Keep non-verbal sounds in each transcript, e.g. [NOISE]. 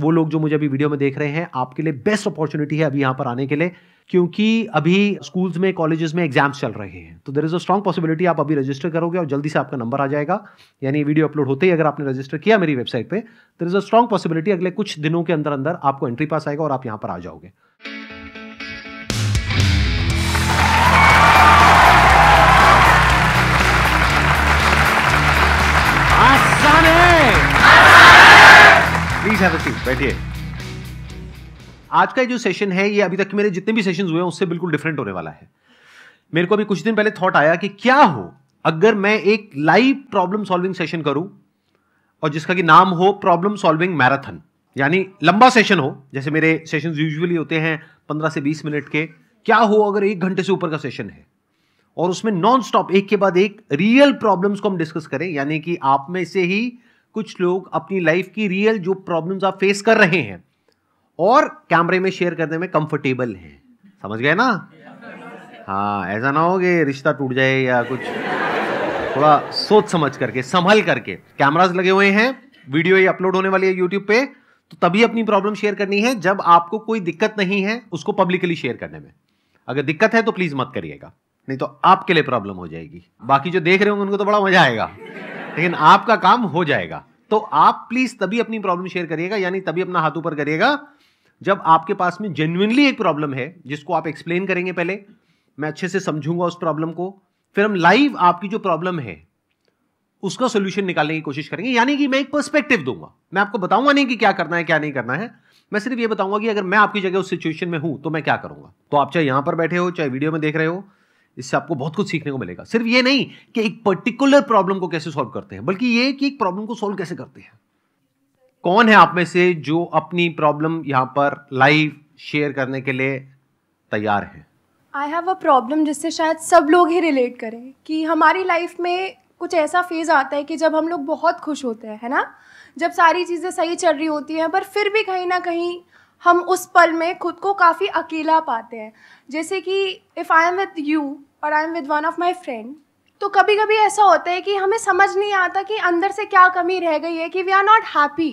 वो लोग जो मुझे अभी वीडियो में देख रहे हैं आपके लिए बेस्ट अपॉर्चुनिटी है अभी यहाँ पर आने के लिए क्योंकि अभी स्कूल्स में कॉलेजेस में एग्जाम्स चल रहे हैं तो there is a strong possibility आप अभी रजिस्टर करोगे और जल्दी से आपका नंबर आ जाएगा यानी वीडियो अपलोड होते ही अगर आपने रजिस्टर किया मेरी वेबसाइट पर there is a strong possibility अगले कुछ दिनों के अंदर अंदर आपको एंट्री पास आएगा और आप यहाँ पर आ जाओगे प्लीज हैव अ सीट बैठिए आज का जो सेशन है ये अभी तक मेरे जितने भी सेशंस हुए हैं उससे बिल्कुल डिफरेंट होने वाला है मेरे को अभी कुछ दिन पहले थॉट आया कि क्या हो अगर मैं एक लाइव प्रॉब्लम सॉल्विंग सेशन करूं और जिसका कि नाम हो प्रॉब्लम सॉल्विंग मैराथन यानी लंबा सेशन हो जैसे मेरे सेशंस यूजुअली होते हैं पंद्रह से बीस मिनट के क्या हो अगर एक घंटे से ऊपर का सेशन है और उसमें नॉन स्टॉप एक के बाद एक रियल प्रॉब्लम्स को हम डिस्कस करें यानी कि आप में से ही कुछ लोग अपनी लाइफ की रियल जो प्रॉब्लम्स आप फेस कर रहे हैं और कैमरे में शेयर करने में कंफर्टेबल हैं समझ गए ना हाँ ऐसा ना हो कि रिश्ता टूट जाए या कुछ थोड़ा सोच समझ करके संभल करके कैमराज लगे हुए हैं वीडियो ये अपलोड होने वाली है यूट्यूब पे तो तभी अपनी प्रॉब्लम शेयर करनी है जब आपको कोई दिक्कत नहीं है उसको पब्लिकली शेयर करने में अगर दिक्कत है तो प्लीज मत करिएगा नहीं तो आपके लिए प्रॉब्लम हो जाएगी बाकी जो देख रहे होंगे उनको तो बड़ा मजा आएगा लेकिन आपका काम हो जाएगा तो आप प्लीज तभी अपनी प्रॉब्लम शेयर करिएगा यानी तभी अपना हाथ ऊपर करिएगा जब आपके पास में जेन्युनली एक प्रॉब्लम है जिसको आप एक्सप्लेन करेंगे पहले मैं अच्छे से समझूंगा उस प्रॉब्लम को फिर हम लाइव आपकी जो प्रॉब्लम है उसका सोल्यूशन निकालने की कोशिश करेंगे यानी कि मैं एक पर्सपेक्टिव दूंगा मैं आपको बताऊंगा नहीं कि क्या करना है क्या नहीं करना है मैं सिर्फ ये बताऊंगा कि अगर मैं आपकी जगह उस सिचुएशन में हूं तो मैं क्या करूंगा तो आप चाहे यहां पर बैठे हो चाहे वीडियो में देख रहे हो इससे आपको बहुत कुछ सीखने को मिलेगा सिर्फ ये नहीं कि एक पर्टिकुलर प्रॉब्लम को कैसे सॉल्व करते हैं बल्कि ये कि एक प्रॉब्लम को सॉल्व कैसे करते हैं कौन है आप में से जो अपनी प्रॉब्लम यहाँ पर लाइव शेयर करने के लिए तैयार है आई हैव अ प्रॉब्लम जिससे शायद सब लोग ही रिलेट करें कि हमारी लाइफ में कुछ ऐसा फेज़ आता है कि जब हम लोग बहुत खुश होते हैं है ना जब सारी चीज़ें सही चल रही होती हैं पर फिर भी कहीं ना कहीं हम उस पल में खुद को काफ़ी अकेला पाते हैं जैसे कि if I am with you और I am with one of my friend तो कभी कभी ऐसा होता है कि हमें समझ नहीं आता कि अंदर से क्या कमी रह गई है कि we are not happy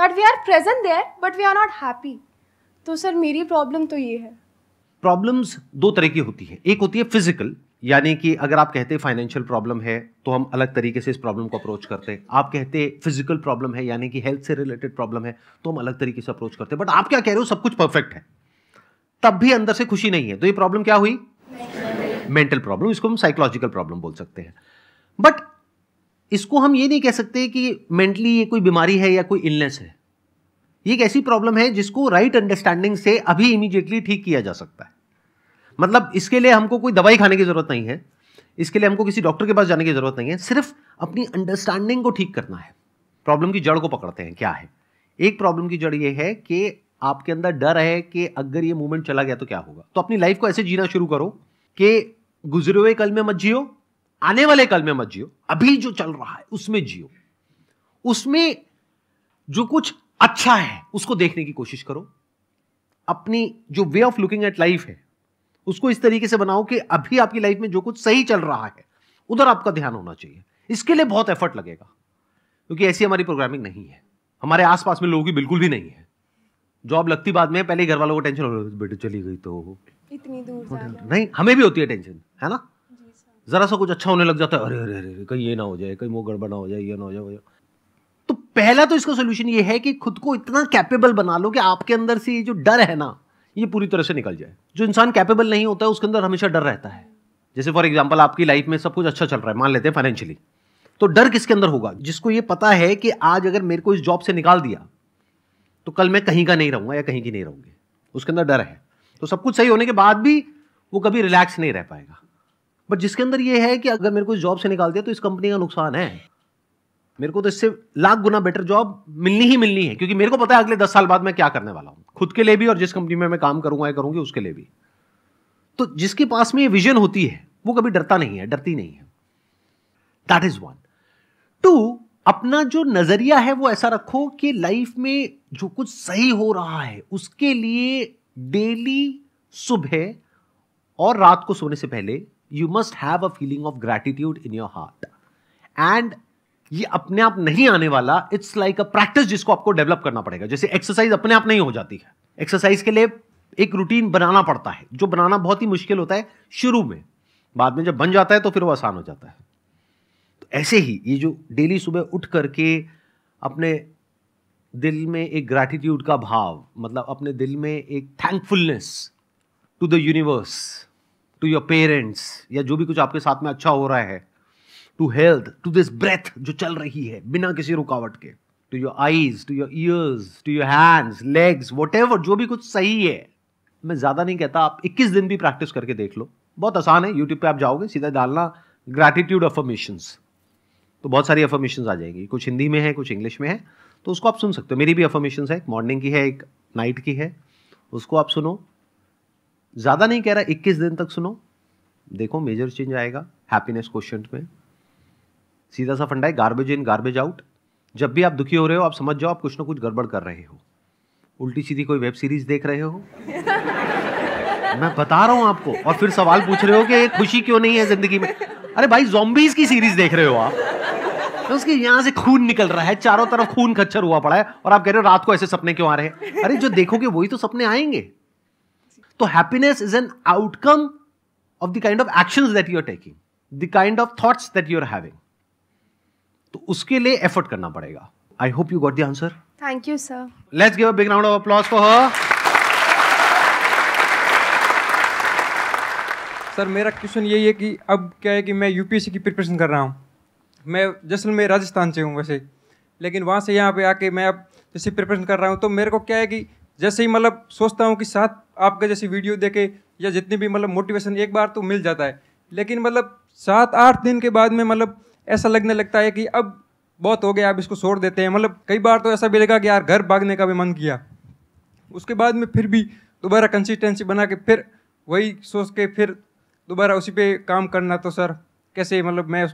that we are present there but we are not happy तो सर मेरी प्रॉब्लम तो ये है प्रॉब्लम्स दो तरह की होती है एक होती है फिजिकल यानी कि अगर आप कहते हैं फाइनेंशियल प्रॉब्लम है तो हम अलग तरीके से इस प्रॉब्लम को अप्रोच करते हैं आप कहते हैं फिजिकल प्रॉब्लम है यानी कि हेल्थ से रिलेटेड प्रॉब्लम है तो हम अलग तरीके से अप्रोच करते हैं बट आप क्या कह रहे हो सब कुछ परफेक्ट है तब भी अंदर से खुशी नहीं है तो ये प्रॉब्लम क्या हुई मेंटल प्रॉब्लम इसको हम साइकोलॉजिकल प्रॉब्लम बोल सकते हैं बट इसको हम ये नहीं कह सकते कि मेंटली ये कोई बीमारी है या कोई इलनेस है ये एक ऐसी प्रॉब्लम है जिसको राइट right अंडरस्टैंडिंग से अभी इमीडिएटली ठीक किया जा सकता है मतलब इसके लिए हमको कोई दवाई खाने की ज़रूरत नहीं है इसके लिए हमको किसी डॉक्टर के पास जाने की ज़रूरत नहीं है सिर्फ अपनी अंडरस्टैंडिंग को ठीक करना है प्रॉब्लम की जड़ को पकड़ते हैं क्या है एक प्रॉब्लम की जड़ ये है कि आपके अंदर डर है कि अगर ये मूवमेंट चला गया तो क्या होगा तो अपनी लाइफ को ऐसे जीना शुरू करो कि गुजरे हुए कल में मत जियो आने वाले कल में मत जियो अभी जो चल रहा है उसमें जियो उसमें जो कुछ अच्छा है उसको देखने की कोशिश करो अपनी जो way of looking at life है उसको इस तरीके से बनाओ कि अभी आपकी लाइफ में जो कुछ सही चल रहा है उधर आपका ध्यान होना चाहिए इसके लिए बहुत एफर्ट लगेगा क्योंकि ऐसी हमारी प्रोग्रामिंग नहीं है हमारे आसपास में लोगों की बिल्कुल भी नहीं है जॉब लगती बाद में पहले घर वालों को टेंशन हो बेटी चली गई तो इतनी दूर नहीं हमें भी होती है टेंशन है ना जरा सा कुछ अच्छा होने लग जाता है अरे अरे अरे कहीं ये ना हो जाए कहीं वो गड़बड़ ना हो जाए ये ना हो जाए, वो तो पहला तो इसका सोल्यूशन ये है कि खुद को इतना कैपेबल बना लो कि आपके अंदर से ये जो डर है ना ये पूरी तरह से निकल जाए जो इंसान कैपेबल नहीं होता है उसके अंदर हमेशा डर रहता है जैसे फॉर एग्जाम्पल आपकी लाइफ में सब कुछ अच्छा चल रहा है मान लेते हैं फाइनेंशियली तो डर किसके अंदर होगा जिसको ये पता है कि आज अगर मेरे को इस जॉब से निकाल दिया तो कल मैं कहीं का नहीं रहूंगा या कहीं की नहीं रहूंगी उसके अंदर डर है तो सब कुछ सही होने के बाद भी वो कभी रिलैक्स नहीं रह पाएगा बट जिसके अंदर ये है कि अगर मेरे को इस जॉब से निकाल दिया तो इस कंपनी का नुकसान है मेरे को तो इससे लाख गुना बेटर जॉब मिलनी ही मिलनी है क्योंकि मेरे को पता है अगले दस साल बाद मैं क्या करने वाला हूँ खुद के लिए भी और जिस कंपनी में मैं काम करूंगा या करूंगी उसके लिए भी तो जिसके पास में ये विजन होती है वो कभी डरता नहीं है डरती नहीं है दैट इज वन टू अपना जो नज़रिया है वो ऐसा रखो कि लाइफ में जो कुछ सही हो रहा है उसके लिए डेली सुबह और रात को सोने से पहले you must have a feeling of gratitude in your heart and ये अपने आप नहीं आने वाला इट्स लाइक अ प्रैक्टिस जिसको आपको डेवलप करना पड़ेगा जैसे एक्सरसाइज अपने आप नहीं हो जाती है एक्सरसाइज के लिए एक रूटीन बनाना पड़ता है जो बनाना बहुत ही मुश्किल होता है शुरू में बाद में जब बन जाता है तो फिर वो आसान हो जाता है ऐसे ही ये जो डेली सुबह उठ करके अपने दिल में एक ग्रैटिट्यूड का भाव मतलब अपने दिल में एक thankfulness to the universe to your parents या जो भी कुछ आपके साथ में अच्छा हो रहा है to health to this breath जो चल रही है बिना किसी रुकावट के to your eyes to your ears to your hands legs what जो भी कुछ सही है मैं ज़्यादा नहीं कहता आप 21 दिन भी प्रैक्टिस करके देख लो बहुत आसान है यूट्यूब पे आप जाओगे सीधा डालना ग्रैटिट्यूड अफर्मेशंस तो बहुत सारी अफर्मेशन आ जाएंगी कुछ हिंदी में है कुछ इंग्लिश में है तो उसको आप सुन सकते हो मेरी भी अफर्मेशन है एक मॉर्निंग की है एक नाइट की है उसको आप सुनो ज़्यादा नहीं कह रहा इक्कीस दिन तक सुनो देखो मेजर चेंज आएगा हैप्पीनेस क्वेश्चन में सीधा सा फंडा है गार्बेज इन गार्बेज आउट जब भी आप दुखी हो रहे हो आप समझ जाओ आप कुछ ना कुछ गड़बड़ कर रहे हो उल्टी सीधी कोई वेब सीरीज देख रहे हो [LAUGHS] मैं बता रहा हूं आपको और फिर सवाल पूछ रहे हो कि खुशी क्यों नहीं है जिंदगी में अरे भाई जोम्बीज की सीरीज देख रहे हो आप तो उसके यहाँ से खून निकल रहा है चारों तरफ खून खच्चर हुआ पड़ा है और आप कह रहे हो रात को ऐसे सपने क्यों आ रहे हैं अरे जो देखोगे वही तो सपने आएंगे तो happiness is an outcome of the kind of action that you are taking the kind of thoughts that you are having तो उसके लिए एफर्ट करना पड़ेगा I hope you got the answer thank you sir let's give a big round of applause for her sir मेरा question यही है कि अब क्या है कि मैं यूपीएससी की प्रिपरेशन कर रहा हूँ मैं जैसलमेर राजस्थान से हूँ वैसे लेकिन वहाँ से यहाँ पे आके मैं अब जैसे प्रिपरेशन कर रहा हूँ तो मेरे को क्या है कि जैसे ही मतलब सोचता हूँ कि साथ आपका जैसे वीडियो देखे या जितनी भी मतलब मोटिवेशन एक बार तो मिल जाता है लेकिन मतलब सात आठ दिन के बाद में मतलब ऐसा लगने लगता है कि अब बहुत हो गया अब इसको छोड़ देते हैं मतलब कई बार तो ऐसा भी लगा कि यार घर भागने का भी मन किया उसके बाद में फिर भी दोबारा कंसिस्टेंसी बना के फिर वही सोच के फिर दोबारा उसी पे काम करना तो सर कैसे मतलब मैं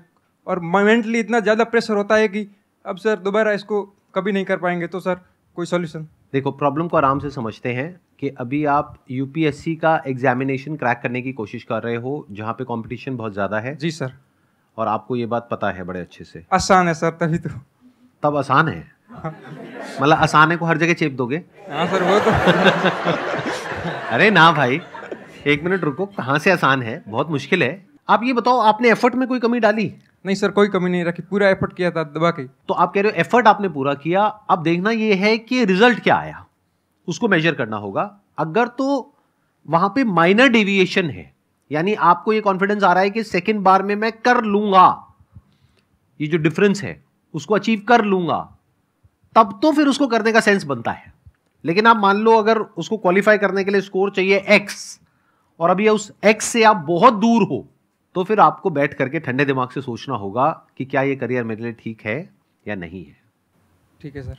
और मेंटली इतना ज़्यादा प्रेशर होता है कि अब सर दोबारा इसको कभी नहीं कर पाएंगे तो सर कोई सोल्यूशन देखो प्रॉब्लम को आराम से समझते हैं कि अभी आप यूपीएससी का एग्जामिनेशन क्रैक करने की कोशिश कर रहे हो जहाँ पे कॉम्पिटिशन बहुत ज़्यादा है जी सर और आपको ये बात पता है बड़े अच्छे से आसान है सर तभी तो तब आसान है मतलब आसान है को हर जगह चेप दोगे हाँ सर वो तो [LAUGHS] अरे ना भाई एक मिनट रुको कहाँ से आसान है बहुत मुश्किल है आप ये बताओ आपने एफर्ट में कोई कमी डाली नहीं सर कोई कमी नहीं रखी पूरा एफर्ट किया था दबा के तो आप कह रहे हो एफर्ट आपने पूरा किया अब देखना ये है कि रिजल्ट क्या आया उसको मेजर करना होगा अगर तो वहां पे माइनर डेविएशन है यानी आपको ये कॉन्फिडेंस आ रहा है कि सेकेंड बार में मैं कर लूंगा ये जो डिफरेंस है उसको अचीव कर लूंगा तब तो फिर उसको करने का सेंस बनता है लेकिन आप मान लो अगर उसको क्वालिफाई करने के लिए स्कोर चाहिए एक्स और अभी उस एक्स से आप बहुत दूर हो तो फिर आपको बैठ करके ठंडे दिमाग से सोचना होगा कि क्या ये करियर मेरे लिए ठीक है या नहीं है ठीक है सर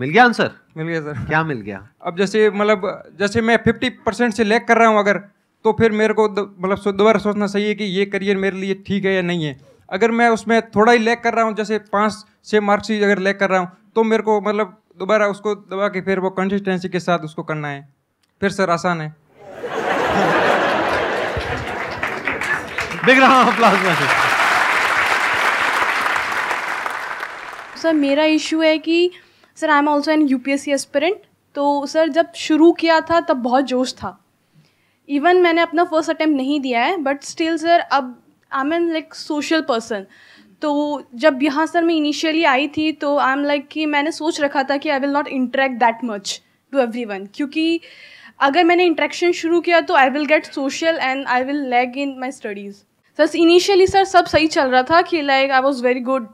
मिल गया आंसर मिल गया सर क्या मिल गया अब जैसे मतलब जैसे मैं फिफ्टी परसेंट से लैक कर रहा हूँ अगर तो फिर मेरे को मतलब दोबारा सोचना सही है कि ये करियर मेरे लिए ठीक है या नहीं है अगर मैं उसमें थोड़ा ही लैक कर रहा हूँ जैसे पाँच छः मार्क्स ही अगर लैक कर रहा हूँ तो मेरे को मतलब दोबारा उसको दबा के फिर वो कंसिस्टेंसी के साथ उसको करना है फिर सर आसान है बिग राउंड अप्लाउज सर मेरा इशू है कि sir I am also an UPSC aspirant तो सर जब शुरू किया था तब बहुत जोश था इवन मैंने अपना फर्स्ट अटैम्प्ट नहीं दिया है बट स्टिल सर अब I am an like social person तो जब यहाँ सर मैं इनिशियली आई थी तो आई एम लाइक कि मैंने सोच रखा था कि I will not interact that much to every one क्योंकि अगर मैंने इंट्रैक्शन शुरू किया तो I will get social and I will lag in my studies sir initially sir सब सही चल रहा था कि like I was very good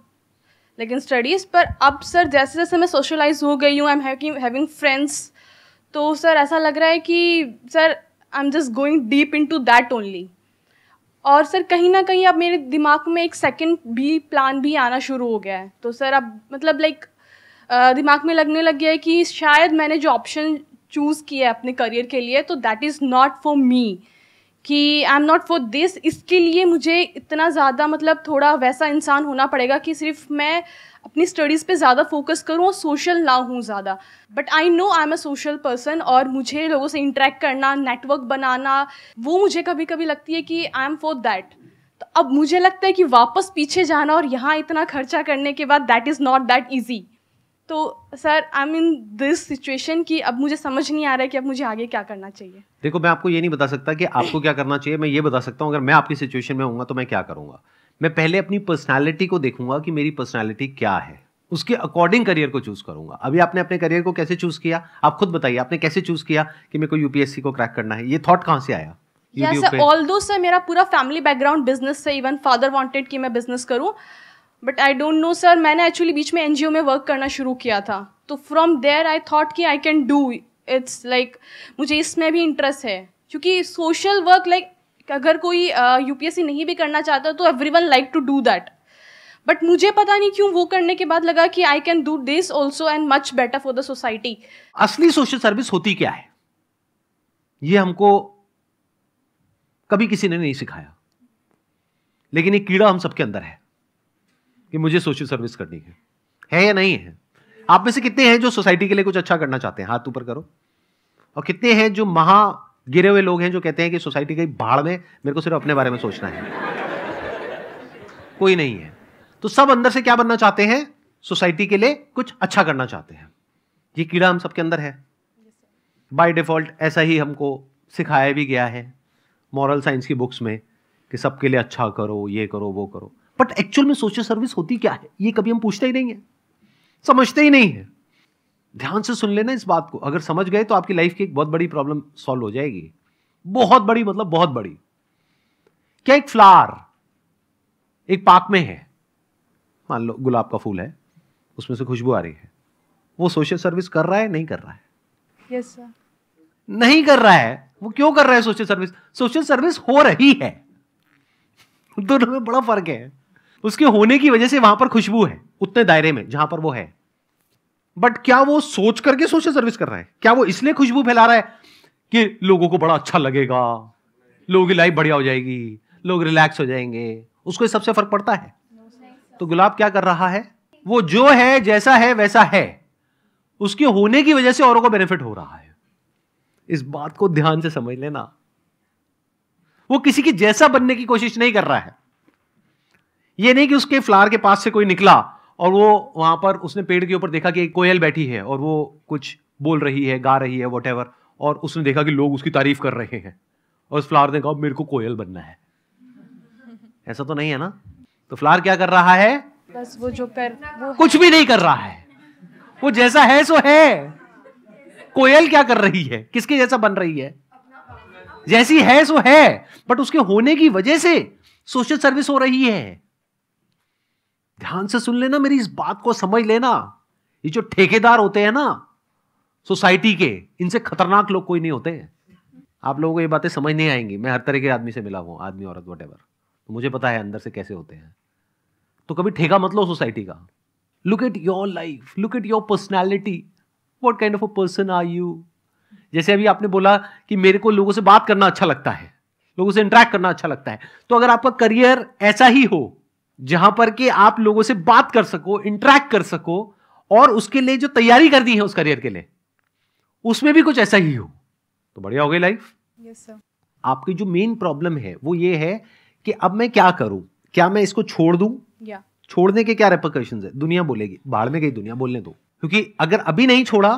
लेकिन स्टडीज़ पर अब सर जैसे जैसे मैं सोशलाइज हो गई हूँ आई एम हैविंग फ्रेंड्स तो सर ऐसा लग रहा है कि sir I am just going deep in to that only और सर कहीं ना कहीं अब मेरे दिमाग में एक सेकेंड भी प्लान भी आना शुरू हो गया है तो सर अब मतलब लाइक दिमाग में लगने लग गया है कि शायद मैंने जो ऑप्शन चूज़ किया है अपने करियर के लिए तो that is not for me कि I am not for this इसके लिए मुझे इतना ज़्यादा मतलब थोड़ा वैसा इंसान होना पड़ेगा कि सिर्फ मैं अपनी स्टडीज़ पे ज़्यादा फोकस करूँ और सोशल ना हूँ ज़्यादा but I know I am a social person और मुझे लोगों से इंटरेक्ट करना नेटवर्क बनाना वो मुझे कभी कभी लगती है कि आई एम फॉर दैट तो अब मुझे लगता है कि वापस पीछे जाना और यहाँ इतना खर्चा करने के बाद that is not that easy तो sir I mean this situation कि अब मुझे समझ नहीं आ रहा है कि अब मुझे आगे क्या करना चाहिए देखो मैं आपको ये नहीं बता सकता कि आपको क्या करना चाहिए मैं ये बता सकता हूँ अगर मैं आपकी सिचुएशन में हूँ तो मैं क्या करूँगा मैं पहले अपनी पर्सनैलिटी को देखूंगा कि मेरी पर्सनैलिटी क्या है उसके अकॉर्डिंग करियर को चूज करूंगा अभी आपने अपने करियर को कैसे चूज किया आप खुद बताइए आपने कैसे चूज किया कि मेरे को यूपीएससी को क्रैक करना है ये थॉट कहाँ से आया यस ऑल दो सर मेरा पूरा फैमिली बैकग्राउंड बिजनेस से इवन फादर वांटेड कि मैं बिजनेस करूं but I don't know sir मैंने एक्चुअली बीच में एन में वर्क करना शुरू किया था तो फ्रॉम देयर आई थॉट कि I can do it's like मुझे इसमें भी इंटरेस्ट है क्योंकि सोशल वर्क लाइक अगर कोई यूपीएससी uh, नहीं भी करना चाहता तो every one like to do that but मुझे पता नहीं क्यों वो करने के बाद लगा कि I can do this also and much better for the society असली सोशल सर्विस होती क्या है ये हमको कभी किसी ने नहीं सिखाया लेकिन ये कीड़ा हम सबके अंदर है कि मुझे सोशल सर्विस करनी है है या नहीं है आप में से कितने हैं जो सोसाइटी के लिए कुछ अच्छा करना चाहते हैं हाथ ऊपर करो और कितने हैं जो महा गिरे हुए लोग हैं जो कहते हैं कि सोसाइटी की भाड़ में मेरे को सिर्फ अपने बारे में सोचना है कोई नहीं है तो सब अंदर से क्या बनना चाहते हैं सोसाइटी के लिए कुछ अच्छा करना चाहते हैं ये कीड़ा हम सबके अंदर है बाय डिफॉल्ट ऐसा ही हमको सिखाया भी गया है मॉरल साइंस की बुक्स में कि सबके लिए अच्छा करो ये करो वो करो बट एक्चुअल में सोशल सर्विस होती क्या है ये कभी हम पूछते ही नहीं है समझते ही नहीं है ध्यान से सुन लेना इस बात को अगर समझ गए तो आपकी लाइफ की एक बहुत बड़ी प्रॉब्लम सॉल्व हो जाएगी बहुत बड़ी मतलब बहुत बड़ी क्या एक फ्लावर एक पार्क में है मान लो गुलाब का फूल है उसमें से खुशबू आ रही है वो सोशल सर्विस कर रहा है नहीं कर रहा है यस yes, नहीं कर रहा है वो क्यों कर रहा है सोशल सर्विस सोशल सर्विस हो रही है [LAUGHS] दोनों में बड़ा फर्क है उसके होने की वजह से वहां पर खुशबू है उतने दायरे में जहां पर वो है बट क्या वो सोच करके सोशल सर्विस कर रहा है क्या वो इसलिए खुशबू फैला रहा है कि लोगों को बड़ा अच्छा लगेगा लोगों की लाइफ बढ़िया हो जाएगी लोग रिलैक्स हो जाएंगे उसको सबसे फर्क पड़ता है तो गुलाब क्या कर रहा है वो जो है जैसा है वैसा है उसके होने की वजह से औरों को बेनिफिट हो रहा है इस बात को ध्यान से समझ लेना वो किसी की जैसा बनने की कोशिश नहीं कर रहा है ये नहीं कि उसके फ्लावर के पास से कोई निकला और वो वहां पर उसने पेड़ के ऊपर देखा कि एक कोयल बैठी है और वो कुछ बोल रही है गा रही है वट और उसने देखा कि लोग उसकी तारीफ कर रहे हैं और उस फ्लावर ने कहा मेरे को कोयल बनना है [LAUGHS] ऐसा तो नहीं है ना तो फ्लावर क्या कर रहा है बस वो जो कर वो कुछ भी नहीं कर रहा है वो जैसा है सो है कोयल क्या कर रही है किसके जैसा बन रही है जैसी है सो है बट उसके होने की वजह से सोशल सर्विस हो रही है ध्यान से सुन लेना मेरी इस बात को समझ लेना ये जो ठेकेदार होते हैं ना सोसाइटी के इनसे खतरनाक लोग कोई नहीं होते हैं आप लोगों को ये बातें समझ नहीं आएंगी मैं हर तरह के आदमी से मिला हूं आदमी औरत वट तो मुझे पता है अंदर से कैसे होते हैं तो कभी ठेका मत लो सोसाइटी का look at your life look at your personality what kind of a person are you जैसे अभी आपने बोला कि मेरे को लोगों से बात करना अच्छा लगता है लोगों से इंटरेक्ट करना अच्छा लगता है तो अगर आपका करियर ऐसा ही हो जहां पर कि आप लोगों से बात कर सको इंटरेक्ट कर सको और उसके लिए जो तैयारी कर दी है उस करियर के लिए उसमें भी कुछ ऐसा ही हो तो बढ़िया हो गई लाइफ यस सर आपकी जो मेन प्रॉब्लम है वो ये है कि अब मैं क्या करूं क्या मैं इसको छोड़ दूं या छोड़ने के क्या रेपोकशन है दुनिया बोलेगी बाहर में गई दुनिया बोलने दो क्योंकि अगर अभी नहीं छोड़ा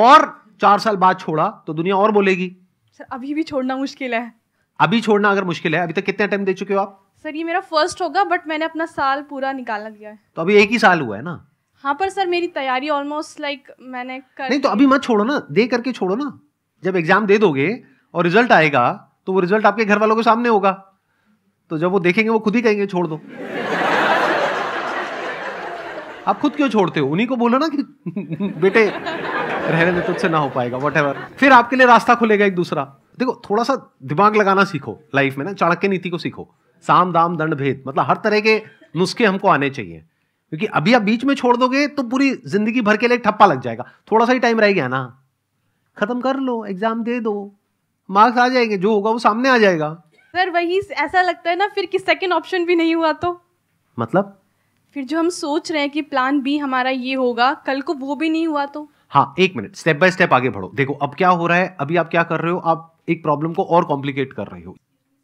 और चार साल बाद छोड़ा तो दुनिया और बोलेगी सर अभी भी छोड़ना मुश्किल है अभी छोड़ना अगर मुश्किल है अभी तक कितना टाइम दे चुके हो आप सर ये मेरा फर्स्ट होगा बट मैंने अपना साल पूरा निकाला दिया है तो अभी एक ही साल हुआ है ना हाँ पर सर मेरी तैयारी ऑलमोस्ट लाइक मैंने कर नहीं तो अभी मत छोड़ो ना दे करके छोड़ो ना जब एग्जाम दे दोगे और रिजल्ट आएगा तो वो रिजल्ट आपके घर वालों के सामने होगा तो जब वो देखेंगे वो खुद ही कहेंगे छोड़ दो आप खुद क्यों छोड़ते हो उन्हीं को बोलो ना कि बेटे रहने में तुझसे ना हो पाएगा वट फिर आपके लिए रास्ता खुलेगा एक दूसरा देखो थोड़ा सा दिमाग लगाना सीखो लाइफ में ना चाणक्य नीति को सीखो साम दाम दंड भेद मतलब हर तरह के नुस्खे हमको आने चाहिए क्योंकि अभी आप बीच में छोड़ दोगे तो पूरी जिंदगी भर के लिए ठप्पा लग जाएगा थोड़ा सा ही टाइम रह गया ना खत्म कर लो एग्जाम दे दो मार्क्स आ जाएंगे जो होगा वो सामने आ जाएगा सर वही ऐसा लगता है ना फिर कि सेकंड ऑप्शन भी नहीं हुआ तो मतलब फिर जो हम सोच रहे हैं कि प्लान बी हमारा ये होगा कल को वो भी नहीं हुआ तो हाँ एक मिनट स्टेप बाय स्टेप आगे बढ़ो देखो अब क्या हो रहा है अभी आप क्या कर रहे हो आप एक प्रॉब्लम को और कॉम्प्लिकेट कर रहे हो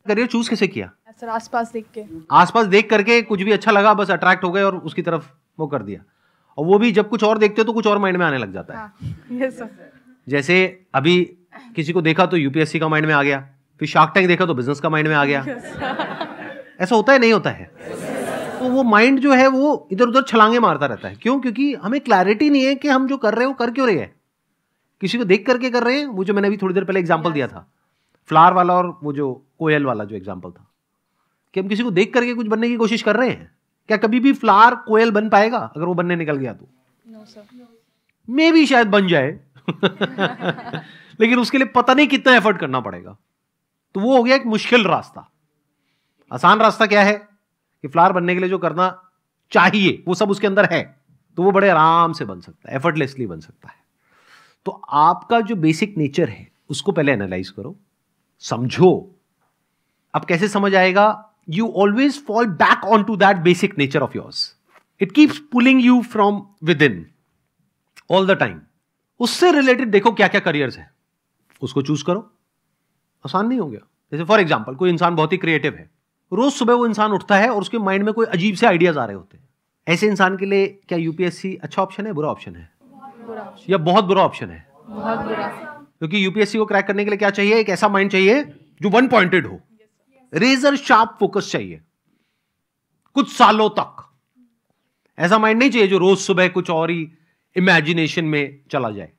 करियर चूज कैसे किया सर आसपास देख के आसपास देख करके कुछ भी अच्छा लगा बस अट्रैक्ट हो गए और उसकी तरफ वो कर दिया और वो भी जब कुछ और देखते हो तो कुछ और माइंड में आने लग जाता है हाँ, जैसे अभी किसी को देखा तो यूपीएससी का माइंड में आ गया फिर शार्क टैंक देखा तो बिजनेस का माइंड में आ गया ऐसा होता है नहीं होता है तो वो माइंड जो है वो इधर उधर छलांगे मारता रहता है क्यों क्योंकि हमें क्लैरिटी नहीं है कि हम जो कर रहे हैं वो कर क्यों रहे हैं किसी को देख करके कर रहे हैं वो जो मैंने अभी थोड़ी देर पहले एग्जाम्पल दिया था फ्लावर वाला और वो जो कोयल वाला जो एग्जाम्पल था कि हम किसी को देख करके कुछ बनने की कोशिश कर रहे हैं क्या कभी भी फ्लार कोयल बन पाएगा अगर वो बनने निकल गया तो मे no, भी शायद बन जाए [LAUGHS] लेकिन उसके लिए पता नहीं कितना एफर्ट करना पड़ेगा तो वो हो गया एक मुश्किल रास्ता आसान रास्ता क्या है कि फ्लावर बनने के लिए जो करना चाहिए वो सब उसके अंदर है तो वो बड़े आराम से बन सकता है एफर्टलेसली बन सकता है तो आपका जो बेसिक नेचर है उसको पहले एनालाइज करो समझो अब कैसे समझ आएगा you always fall back onto that basic nature of yours. It keeps pulling you from within all the time. उससे रिलेटेड देखो क्या क्या करियर्स है उसको चूज करो आसान नहीं हो गया जैसे फॉर एग्जाम्पल कोई इंसान बहुत ही क्रिएटिव है रोज सुबह वो इंसान उठता है और उसके माइंड में कोई अजीब से आइडियाज आ रहे होते हैं ऐसे इंसान के लिए क्या यूपीएससी अच्छा ऑप्शन है बुरा ऑप्शन है या बहुत बुरा ऑप्शन है क्योंकि यूपीएससी को क्रैक करने के लिए क्या चाहिए एक ऐसा माइंड चाहिए जो वन पॉइंटेड हो रेजर शार्प फोकस चाहिए कुछ सालों तक ऐसा माइंड नहीं चाहिए जो रोज सुबह कुछ और ही इमेजिनेशन में चला जाए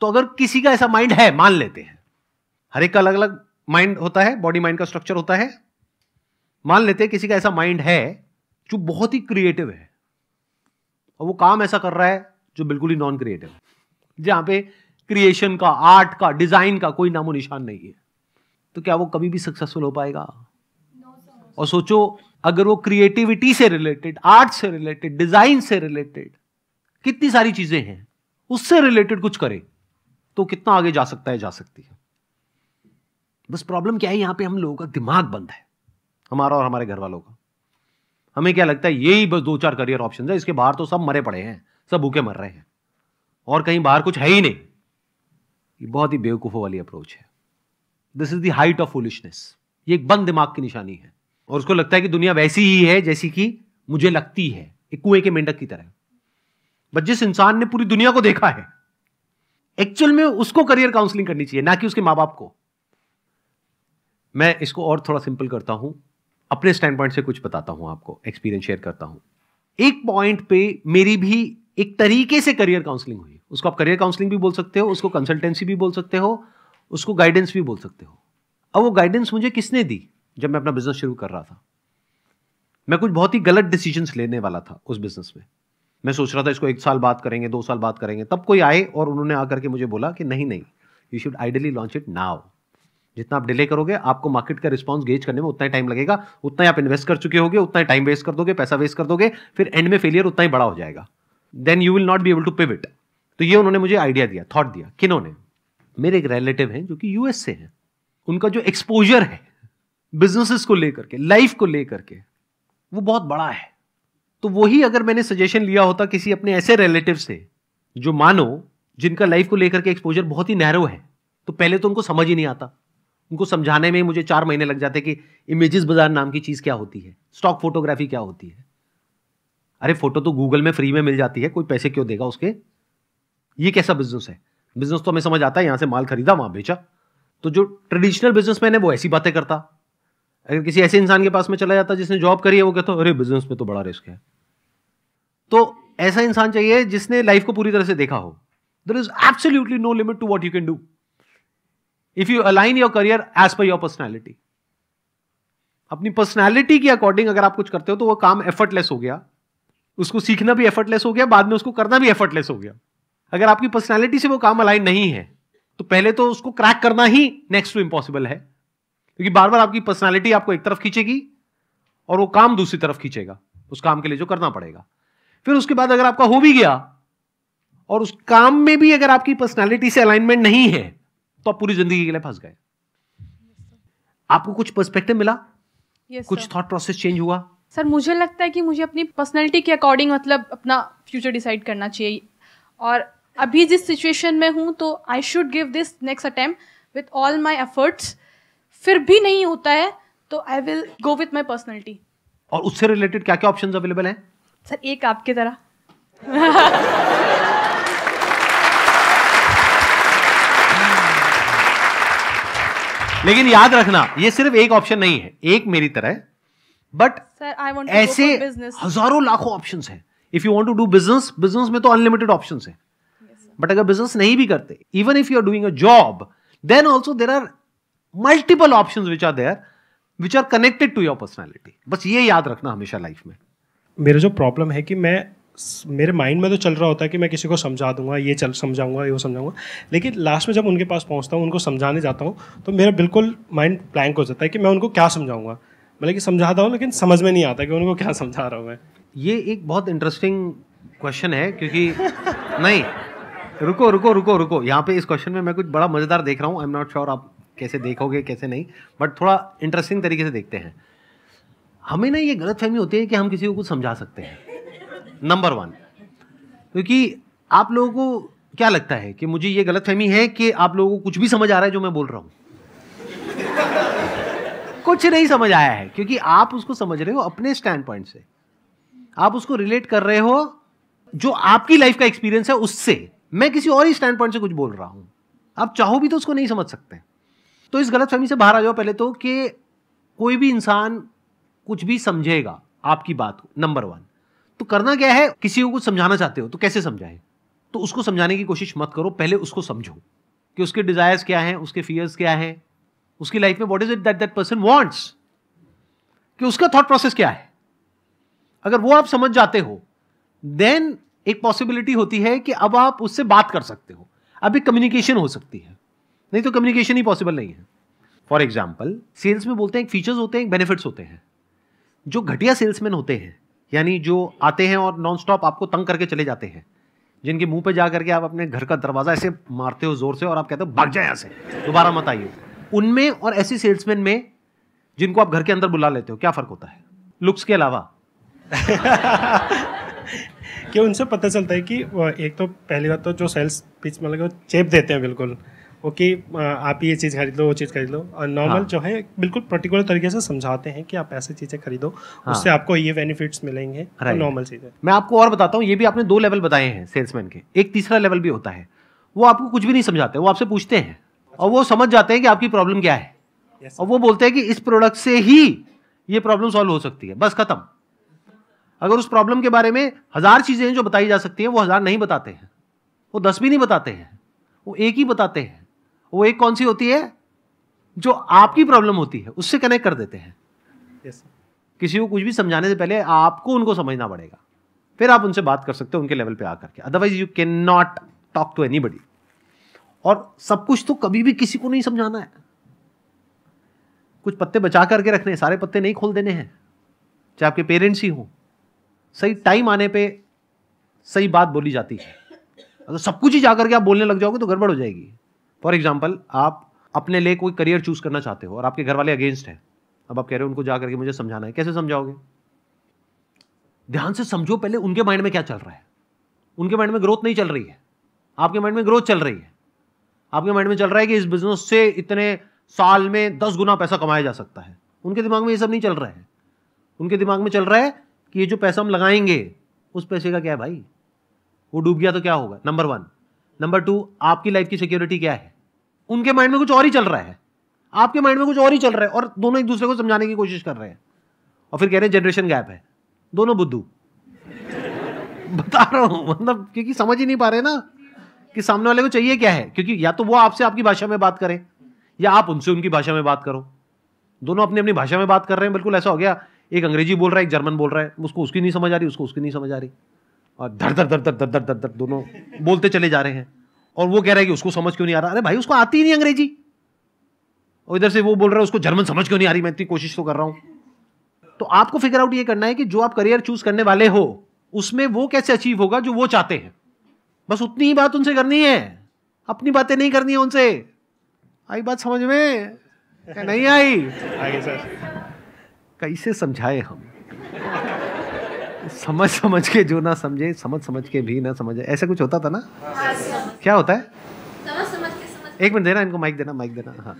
तो अगर किसी का ऐसा माइंड है मान लेते हैं हर एक का अलग अलग माइंड होता है बॉडी माइंड का स्ट्रक्चर होता है मान लेते हैं किसी का ऐसा माइंड है जो बहुत ही क्रिएटिव है और वो काम ऐसा कर रहा है जो बिल्कुल ही नॉन क्रिएटिव है जहां पे क्रिएशन का आर्ट का डिजाइन का कोई नामो निशान नहीं है तो क्या वो कभी भी सक्सेसफुल हो पाएगा और सोचो अगर वो क्रिएटिविटी से रिलेटेड आर्ट से रिलेटेड डिजाइन से रिलेटेड कितनी सारी चीजें हैं उससे रिलेटेड कुछ करे तो कितना आगे जा सकता है जा सकती है बस प्रॉब्लम क्या है यहां पे हम लोगों का दिमाग बंद है हमारा और हमारे घर वालों का हमें क्या लगता है यही बस दो चार करियर ऑप्शन है इसके बाहर तो सब मरे पड़े हैं सब भूखे मर रहे हैं और कहीं बाहर कुछ है ही नहीं ये बहुत ही बेवकूफ़ों वाली अप्रोच है this is height of foolishness ये एक बंद दिमाग की निशानी है और उसको लगता है कि दुनिया वैसी ही है जैसी कि मुझे लगती है एक कुएं के मेंढक की तरह बट जिस इंसान ने पूरी दुनिया को देखा है एक्चुअल में उसको करियर काउंसलिंग करनी चाहिए ना कि उसके माँ बाप को मैं इसको और थोड़ा सिंपल करता हूं अपने स्टैंड पॉइंट से कुछ बताता हूं आपको एक्सपीरियंस शेयर करता हूं एक पॉइंट पे मेरी भी एक तरीके से करियर काउंसलिंग हुई उसको आप करियर काउंसलिंग भी बोल सकते हो उसको कंसल्टेंसी भी बोल सकते हो उसको गाइडेंस भी बोल सकते हो अब वो गाइडेंस मुझे किसने दी जब मैं अपना बिजनेस शुरू कर रहा था मैं कुछ बहुत ही गलत डिसीजंस लेने वाला था उस बिजनेस में मैं सोच रहा था इसको एक साल बात करेंगे दो साल बात करेंगे तब कोई आए और उन्होंने आकर के मुझे बोला कि नहीं नहीं you should ideally launch it now जितना आप डिले करोगे आपको मार्केट का रिस्पॉन्स गेज करने में उतना ही टाइम लगेगा उतना ही आप इन्वेस्ट कर चुके होगे उतना ही टाइम वेस्ट कर दोगे पैसा वेस्ट कर दोगे फिर एंड में फेलियर उतना ही बड़ा हो जाएगा then you will not be able to wait तो ये उन्होंने मुझे आइडिया दिया थॉट दिया किन्होंने मेरे एक रिलेटिव हैं जो कि यूएस से हैं उनका जो एक्सपोजर है बिजनेसेस को लेकर के लाइफ को लेकर के वो बहुत बड़ा है तो वही अगर मैंने सजेशन लिया होता किसी अपने ऐसे रिलेटिव से जो मानो जिनका लाइफ को लेकर के एक्सपोजर बहुत ही नैरो है तो पहले तो उनको समझ ही नहीं आता उनको समझाने में मुझे चार महीने लग जाते कि इमेजेस बाजार नाम की चीज़ क्या होती है स्टॉक फोटोग्राफी क्या होती है अरे फोटो तो गूगल में फ्री में मिल जाती है कोई पैसे क्यों देगा उसके ये कैसा बिजनेस है बिजनेस तो हमें समझ आता है यहां से माल खरीदा वहां बेचा तो जो ट्रेडिशनल बिजनेसमैन है वो ऐसी बातें करता अगर किसी ऐसे इंसान के पास में चला जाता जिसने जॉब करी है वो कहता अरे बिजनेस में तो बड़ा रिस्क है तो ऐसा इंसान चाहिए जिसने लाइफ को पूरी तरह से देखा हो there is absolutely no limit to what you can do if you align your career as per your personality अपनी पर्सनैलिटी के अकॉर्डिंग अगर आप कुछ करते हो तो वो काम एफर्टलेस हो गया उसको सीखना भी एफर्टलेस हो गया बाद में उसको करना भी एफर्टलेस हो गया अगर आपकी पर्सनैलिटी से वो काम अलाइन नहीं है तो पहले तो उसको क्रैक करना ही नेक्स्ट टू इम्पॉसिबल है क्योंकि बार बार आपकी पर्सनैलिटी आपको एक तरफ खींचेगी और वो काम दूसरी तरफ खींचेगा उस काम के लिए जो करना पड़ेगा फिर उसके बाद अगर आपका हो भी गया और उस काम में भी अगर आपकी पर्सनैलिटी से अलाइनमेंट नहीं है तो आप पूरी जिंदगी के लिए फंस गए आपको कुछ पर्सपेक्टिव मिला yes, कुछ थॉट प्रोसेस चेंज हुआ सर मुझे लगता है कि मुझे अपनी पर्सनैलिटी के अकॉर्डिंग मतलब अपना फ्यूचर डिसाइड करना चाहिए और अभी जिस सिचुएशन में हूँ तो I should give this next attempt with all my efforts फिर भी नहीं होता है तो I will go with my personality और उससे रिलेटेड क्या क्या ऑप्शन अवेलेबल हैं सर एक आपके तरह लेकिन याद रखना ये सिर्फ एक ऑप्शन नहीं है एक मेरी तरह आई बट ऐसे हजारों लाखों ऑप्शंस हैं if you want to do business business में तो अनलिमिटेड ऑप्शंस हैं बट अगर बिजनेस नहीं भी करते even if you are doing a job then also there are multiple option which are there which are connected to your personality बस ये याद रखना हमेशा लाइफ में मेरा जो प्रॉब्लम है कि मैं मेरे माइंड में तो चल रहा होता है कि मैं किसी को समझा दूंगा ये चल समझाऊंगा ये समझाऊंगा लेकिन लास्ट में जब उनके पास पहुंचता हूँ उनको समझाने जाता हूँ तो मेरा बिल्कुल माइंड ब्लैंक हो जाता है कि मैं उनको क्या समझाऊंगा मतलब कि समझाता हूँ लेकिन समझ में नहीं आता कि उनको क्या समझा रहा हूँ मैं ये एक बहुत इंटरेस्टिंग क्वेश्चन है क्योंकि [LAUGHS] नहीं रुको रुको रुको रुको यहाँ पे इस क्वेश्चन में मैं कुछ बड़ा मज़ेदार देख रहा हूँ आई एम नॉट श्योर आप कैसे देखोगे कैसे नहीं बट थोड़ा इंटरेस्टिंग तरीके से देखते हैं हमें ना ये गलत फहमी होती है कि हम किसी को कुछ समझा सकते हैं नंबर वन क्योंकि आप लोगों को क्या लगता है कि मुझे ये गलत फहमी है कि आप लोगों को कुछ भी समझ आ रहा है जो मैं बोल रहा हूँ कुछ नहीं समझ आया है क्योंकि आप उसको समझ रहे हो अपने स्टैंड पॉइंट से आप उसको रिलेट कर रहे हो जो आपकी लाइफ का एक्सपीरियंस है उससे मैं किसी और ही स्टैंड पॉइंट से कुछ बोल रहा हूं आप चाहो भी तो उसको नहीं समझ सकते तो इस गलत फहमी से बाहर आ जाओ पहले तो कि कोई भी इंसान कुछ भी समझेगा आपकी बात को नंबर वन तो करना क्या है किसी को कुछ समझाना चाहते हो तो कैसे समझाए तो उसको समझाने की कोशिश मत करो पहले उसको समझो कि उसके डिजायर्स क्या हैं उसके फियर्स क्या हैं उसकी लाइफ में what is it that that person wants कि उसका थॉट प्रोसेस क्या है अगर वो आप समझ जाते हो देन एक पॉसिबिलिटी होती है कि अब आप उससे बात कर सकते हो अब एक कम्युनिकेशन हो सकती है नहीं तो कम्युनिकेशन ही पॉसिबल नहीं है फॉर एग्जाम्पल सेल्स में बोलते हैं फीचर्स होते हैं बेनिफिट्स होते हैं जो घटिया सेल्समैन होते हैं यानी जो आते हैं और नॉन स्टॉप आपको तंग करके चले जाते हैं जिनके मुंह पे जा करके आप अपने घर का दरवाज़ा ऐसे मारते हो ज़ोर से और आप कहते हो भाग जाए यहाँ से दोबारा मत आइए उनमें और ऐसे सेल्समैन में जिनको आप घर के अंदर बुला लेते हो क्या फ़र्क होता है लुक्स के अलावा [LAUGHS] कि उनसे पता चलता है कि एक तो पहली बात तो जो सेल्स पिच मतलब वो चेप देते हैं बिल्कुल वो कि आप ये चीज़ खरीद लो वो चीज़ खरीद लो और नॉर्मल हाँ। जो है बिल्कुल पर्टिकुलर तरीके से समझाते हैं कि आप ऐसी चीज़ें खरीदो हाँ। उससे आपको ये बेनिफिट्स मिलेंगे नॉर्मल तो चीज़ें मैं आपको और बताता हूँ ये भी आपने दो लेवल बताए हैं सेल्समैन के एक तीसरा लेवल भी होता है वो आपको कुछ भी नहीं समझाते वो आपसे पूछते हैं अच्छा। और वो समझ जाते हैं कि आपकी प्रॉब्लम क्या है और वो बोलते हैं कि इस प्रोडक्ट से ही ये प्रॉब्लम सॉल्व हो सकती है बस खत्म अगर उस प्रॉब्लम के बारे में हजार चीजें हैं जो बताई जा सकती हैं वो हजार नहीं बताते हैं वो दस भी नहीं बताते हैं वो एक ही बताते हैं वो एक कौन सी होती है जो आपकी प्रॉब्लम होती है उससे कनेक्ट कर देते हैं yes, किसी को कुछ भी समझाने से पहले आपको उनको समझना पड़ेगा फिर आप उनसे बात कर सकते हो उनके लेवल पे आकर के otherwise you can not talk to any और सब कुछ तो कभी भी किसी को नहीं समझाना है कुछ पत्ते बचा करके रखने सारे पत्ते नहीं खोल देने हैं चाहे आपके पेरेंट्स ही हों सही टाइम आने पे सही बात बोली जाती है अगर सब कुछ ही जाकर के आप बोलने लग जाओगे तो गड़बड़ हो जाएगी फॉर एग्जाम्पल आप अपने लिए कोई करियर चूज करना चाहते हो और आपके घर वाले अगेंस्ट हैं अब आप कह रहे हो उनको जाकर के मुझे समझाना है कैसे समझाओगे ध्यान से समझो पहले उनके माइंड में क्या चल रहा है उनके माइंड में ग्रोथ नहीं चल रही है आपके माइंड में ग्रोथ चल रही है आपके माइंड में चल रहा है कि इस बिजनेस से इतने साल में दस गुना पैसा कमाया जा सकता है उनके दिमाग में ये सब नहीं चल रहा है उनके दिमाग में चल रहा है कि ये जो पैसा हम लगाएंगे उस पैसे का क्या है भाई वो डूब गया तो क्या होगा नंबर वन नंबर टू आपकी लाइफ की सिक्योरिटी क्या है उनके माइंड में कुछ और ही चल रहा है आपके माइंड में कुछ और ही चल रहा है और दोनों एक दूसरे को समझाने की कोशिश कर रहे हैं और फिर कह रहे हैं जनरेशन गैप है दोनों बुद्धू [LAUGHS] बता रहा हूं मतलब क्योंकि समझ ही नहीं पा रहे ना कि सामने वाले को चाहिए क्या है क्योंकि या तो वो आपसे आपकी भाषा में बात करें या आप उनसे उनकी भाषा में बात करो दोनों अपनी अपनी भाषा में बात कर रहे हैं बिल्कुल ऐसा हो गया एक अंग्रेजी बोल रहा है एक जर्मन बोल रहा है उसको उसकी नहीं समझ आ रही उसको उसकी नहीं समझ आ रही और धर धर धर धर धर धर धर धर दोनों बोलते चले जा रहे हैं और वो कह रहा है कि उसको समझ क्यों नहीं आ रहा अरे भाई उसको आती ही नहीं अंग्रेजी और इधर से वो बोल रहा है उसको जर्मन समझ क्यों नहीं आ रही मैं इतनी कोशिश तो कर रहा हूँ तो आपको फिगर आउट ये करना है कि जो आप करियर चूज करने वाले हो उसमें वो कैसे अचीव होगा जो वो चाहते हैं बस उतनी ही बात उनसे करनी है अपनी बातें नहीं करनी है उनसे आई बात समझ में नहीं आई आगे सर कैसे समझाए हम समझ समझ के जो ना समझे समझ समझ के भी ना समझे ऐसा कुछ होता था ना हाँ, क्या होता है एक मिनट देना इनको माइक देना माइक देना हाँ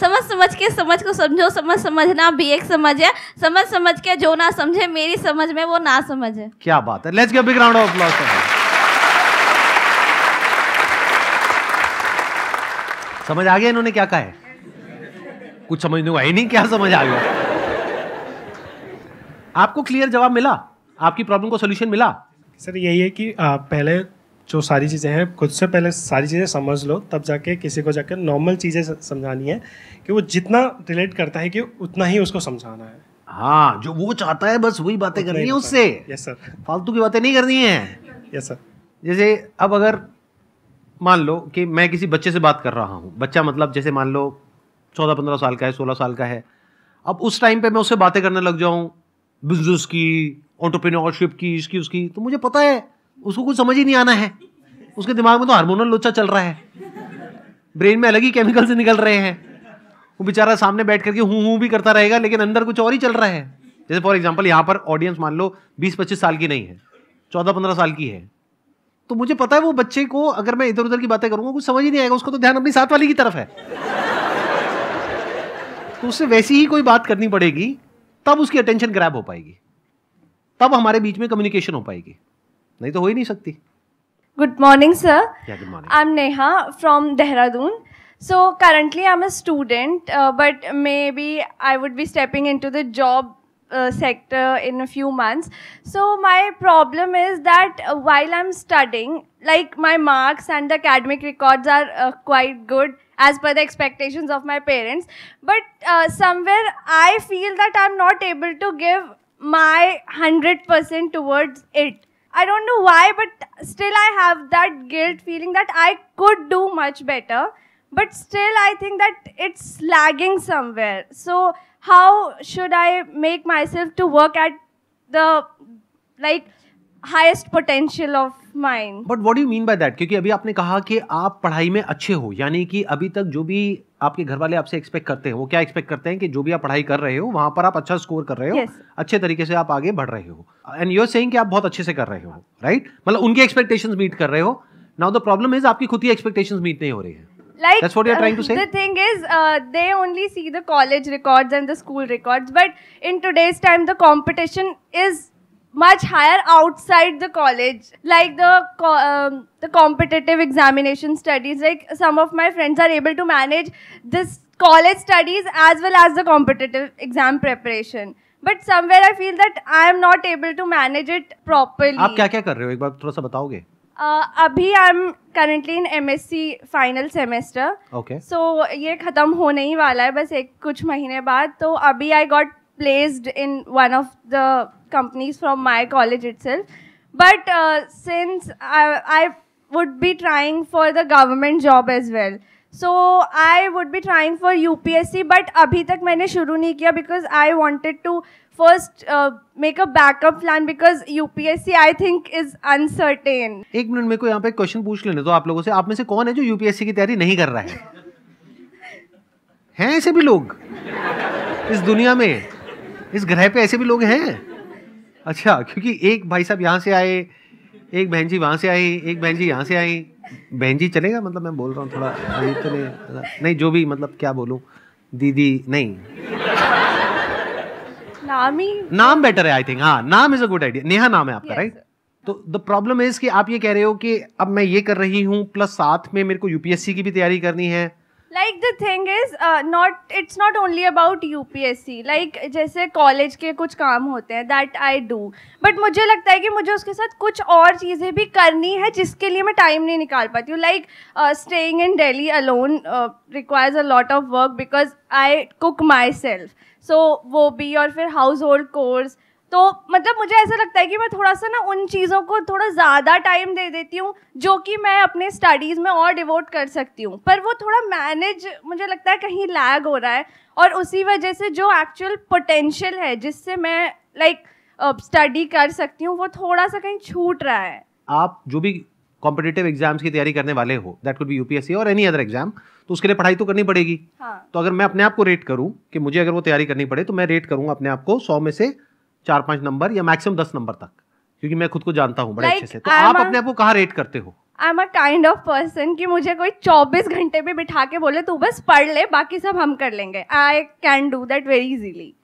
समझ समझ के समझ को समझो समझ समझना भी एक समझ है समझ समझ के जो ना समझे मेरी समझ में वो ना समझे क्या बात है let's get big round of applause समझ आ गया इन्होंने क्या कहा है कुछ समझने को है नहीं क्या समझ आ गया आपको क्लियर जवाब मिला आपकी प्रॉब्लम को सोल्यूशन मिला सर यही है कि आप पहले जो सारी चीज़ें हैं खुद से पहले सारी चीज़ें समझ लो तब जाके किसी को जाकर नॉर्मल चीज़ें समझानी है कि वो जितना रिलेट करता है कि उतना ही उसको समझाना है हाँ जो वो चाहता है बस वही बातें करनी है उससे यस सर फालतू की बातें नहीं करनी है यस सर जैसे अब अगर मान लो कि मैं किसी बच्चे से बात कर रहा हूँ बच्चा मतलब जैसे मान लो चौदह पंद्रह साल का है सोलह साल का है अब उस टाइम पे मैं उससे बातें करने लग जाऊँ बिजनेस की ऑन्टरप्रेन्योरशिप की इसकी उसकी तो मुझे पता है उसको कुछ समझ ही नहीं आना है उसके दिमाग में तो हार्मोनल लोचा चल रहा है ब्रेन में अलग ही केमिकल्स निकल रहे हैं वो बेचारा सामने बैठ करके हूँ हूँ भी करता रहेगा लेकिन अंदर कुछ और ही चल रहा है जैसे फॉर एग्जाम्पल यहाँ पर ऑडियंस मान लो बीस पच्चीस साल की नहीं है चौदह पंद्रह साल की है तो मुझे पता है वो बच्चे को अगर मैं इधर उधर की बातें करूंगा कुछ समझ ही नहीं आएगा उसका तो ध्यान अपनी साथ वाली की तरफ है तो उससे वैसी ही कोई बात करनी पड़ेगी तब उसकी अटेंशन ग्रैब हो पाएगी तब हमारे बीच में कम्युनिकेशन हो पाएगी नहीं तो हो ही नहीं सकती good morning sir I am Neha from Dehradun so currently I am a student but maybe I would be stepping into the job sector in a few months so my problem is that while I am studying like my marks and the academic records are quite good as per the expectations of my parents. But uh, somewhere I feel that I'm not able to give my 100% towards it. I don't know why, but still I have that guilt feeling that I could do much better. But still, I think that it's lagging somewhere. So, how should I make myself to work at the like highest potential of mind but what do you mean by that क्योंकि अभी आपने कहा कि आप पढ़ाई में अच्छे हो यानी कि अभी तक जो भी आपके घर वाले आपसे एक्सपेक्ट करते हैं वो क्या एक्सपेक्ट करते हैं कि जो भी आप पढ़ाई कर रहे हो वहां पर आप अच्छा स्कोर कर रहे हो yes. अच्छे तरीके से आप आगे बढ़ रहे हो एंड यूर सेइंग कि आप बहुत अच्छे से कर रहे हो राइट right? मतलब उनके एक्सपेक्टेशन मीट कर रहे हो नाउ द प्रॉब्लम इज आपकी खुद ही एक्सपेक्टेशन मीट नहीं हो रही है like that's what you're trying to uh, say the thing is uh, they only see the college records and the school records but in today's time the competition is much higher outside the college like the um, the competitive examination studies like some of my friends are able to manage this college studies as well as the competitive exam preparation But somewhere I feel that I am not able to manage it properly. आप क्या क्या कर रहे हो एक बार थोड़ा सा बताओगे uh, अभी I am currently in M S C final semester okay so ये ख़त्म होने ही वाला है बस एक कुछ महीने बाद तो अभी I got placed in one of the companies from my college itself. But uh, since I, I would be trying for the government job as well. सो I would be trying for U P S C but अभी तक मैंने शुरू नहीं किया because I wanted to first make a backup plan because U P S C I think is uncertain एक minute मेरे को यहाँ पे क्वेश्चन पूछ लेने दो आप लोगों से आप में से कौन है जो यू पी एस सी की तैयारी नहीं कर रहा है हैं ऐसे भी लोग इस दुनिया में इस ग्रह पे ऐसे भी लोग हैं अच्छा क्योंकि एक भाई साहब यहाँ से आए एक बहन जी वहाँ से आई एक बहन जी यहाँ से आई बहन जी चलेगा मतलब मैं बोल रहा हूँ थोड़ा अजीब चले नहीं जो भी मतलब क्या बोलूँ दीदी नहीं नाम ही नाम बेटर है आई थिंक हाँ नाम is a good idea Neha नाम है आपका राइट तो द प्रॉब्लम इज कि आप ये कह रहे हो कि अब मैं ये कर रही हूँ प्लस साथ में मेरे को यूपीएससी की भी तैयारी करनी है like the thing is not it's not only about U P S C like जैसे कॉलेज के कुछ काम होते हैं दैट आई डू बट मुझे लगता है कि मुझे उसके साथ कुछ और चीज़ें भी करनी है जिसके लिए मैं टाइम नहीं निकाल पाती हूँ like staying in daily alone requires a lot of work because I cook myself so वो भी और फिर हाउस होल्ड कोर्स तो मतलब मुझे ऐसा लगता है कि मैं थोड़ा सा ना उन चीज़ों को थोड़ा ज़्यादा टाइम दे देती हूँ जो कि मैं अपने स्टडीज़ में और डिवोट कर सकती हूँ पर वो थोड़ा मैनेज मुझे लगता है कहीं लैग हो रहा है और उसी वजह से जो एक्चुअल पोटेंशियल है जिससे मैं लाइक स्टडी कर सकती हूँ वो थोड़ा सा कहीं छूट रहा है आप जो भी कॉम्पिटेटिव एग्जाम्स की तैयारी करने वाले हो दैट कुड बी यूपीएससी और एनी अदर एग्जाम तो उसके लिए पढ़ाई तो करनी पड़ेगी हाँ. तो अगर मैं अपने आप को रेट करूँ कि मुझे अगर वो तैयारी करनी पड़े तो मैं रेट करूँगा अपने आप को सौ में से चार पांच नंबर या मैक्सिमम दस नंबर तक क्योंकि मैं खुद को जानता हूँ बड़े like, अच्छे से तो I'm आप a... अपने आप को कहाँ रेट करते हो I am a kind of person कि मुझे कोई 24 घंटे भी बिठा के बोले तू बस पढ़ ले बाकी सब हम कर लेंगे I can do that very easily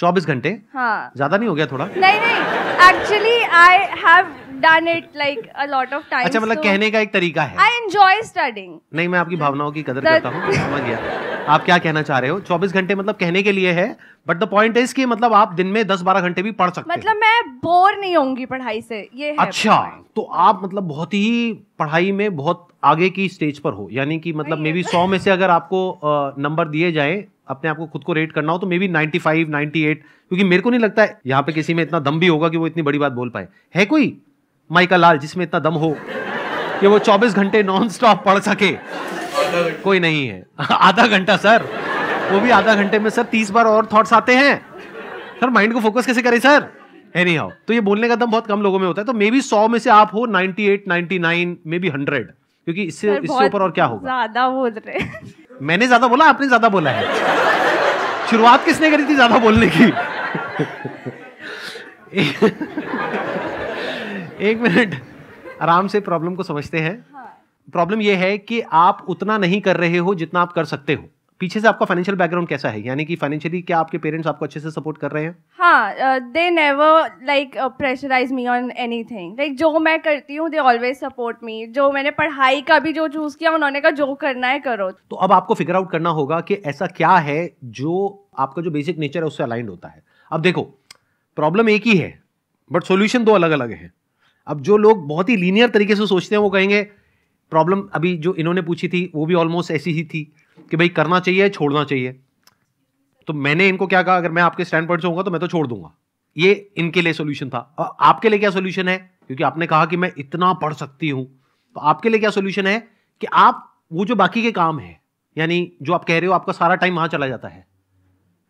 24 घंटे हाँ ज्यादा नहीं हो गया थोड़ा नहीं नहीं actually I have done it like a lot of time अच्छा मतलब so, कहने का एक तरीका है आई एंजॉय स्टडिंग नहीं मैं आपकी भावनाओं की कदर करता हूँ समझ गया आप क्या कहना चाह रहे हो 24 घंटे मतलब कहने के लिए है बट द पॉइंट इज कि मतलब आप दिन में 10-12 घंटे भी पढ़ सकते हैं मतलब मैं बोर नहीं होंगी पढ़ाई से ये है अच्छा तो आप मतलब बहुत ही पढ़ाई में बहुत आगे की स्टेज पर हो यानी कि मतलब मे बी 100 में से अगर आपको नंबर दिए जाए अपने आप को खुद को रेट करना हो तो maybe ninety five ninety eight क्योंकि मेरे को नहीं लगता है यहाँ पे किसी में इतना दम भी होगा कि वो इतनी बड़ी बात बोल पाए है कोई माइका लाल जिसमें इतना दम हो कि वो चौबीस घंटे नॉन स्टॉप पढ़ सके कोई नहीं है आधा घंटा सर वो भी आधा घंटे में सर तीस बार और थॉट्स आते हैं सर माइंड को फोकस कैसे करें सर एनी हाउ तो ये बोलने का दम बहुत कम लोगों में होता है तो मे बी सौ में से आप हो ninety eight ninety nine maybe hundred क्योंकि इससे इससे ऊपर और क्या होगा ज्यादा बोल रहे मैंने ज्यादा बोला आपने ज्यादा बोला है शुरुआत किसने करी थी ज्यादा बोलने की एक मिनट आराम से प्रॉब्लम को समझते हैं हाँ। प्रॉब्लम यह है कि आप उतना नहीं कर रहे हो जितना आप कर सकते हो पीछे से आपका फाइनेंशियल बैकग्राउंड कैसा है यानी कि फाइनेंशियली क्या आपके पेरेंट्स आपको अच्छे से सपोर्ट कर रहे हैं हाँ they never like pressurise me on anything like जो मैं करती हूँ दे ऑलवेज सपोर्ट मी जो मैंने पढ़ाई का भी जो चूज किया उन्होंने कहा जो करना है करो तो अब आपको फिगर आउट करना होगा कि ऐसा क्या है जो आपका जो बेसिक नेचर है उससे अलाइंड होता है अब देखो प्रॉब्लम एक ही है बट सोल्यूशन दो अलग अलग हैं अब जो लोग बहुत ही लीनियर तरीके से सोचते हैं वो कहेंगे प्रॉब्लम अभी जो इन्होंने पूछी थी वो भी ऑलमोस्ट ऐसी ही थी कि भाई करना चाहिए या छोड़ना चाहिए तो मैंने इनको क्या कहा अगर मैं आपके स्टैंड पॉइंट से होगा तो मैं तो छोड़ दूंगा ये इनके लिए सोल्यूशन था और आपके लिए क्या सोल्यूशन है क्योंकि आपने कहा कि मैं इतना पढ़ सकती हूं तो आपके लिए क्या सोल्यूशन है कि आप वो जो बाकी के काम है यानी जो आप कह रहे हो आपका सारा टाइम वहां चला जाता है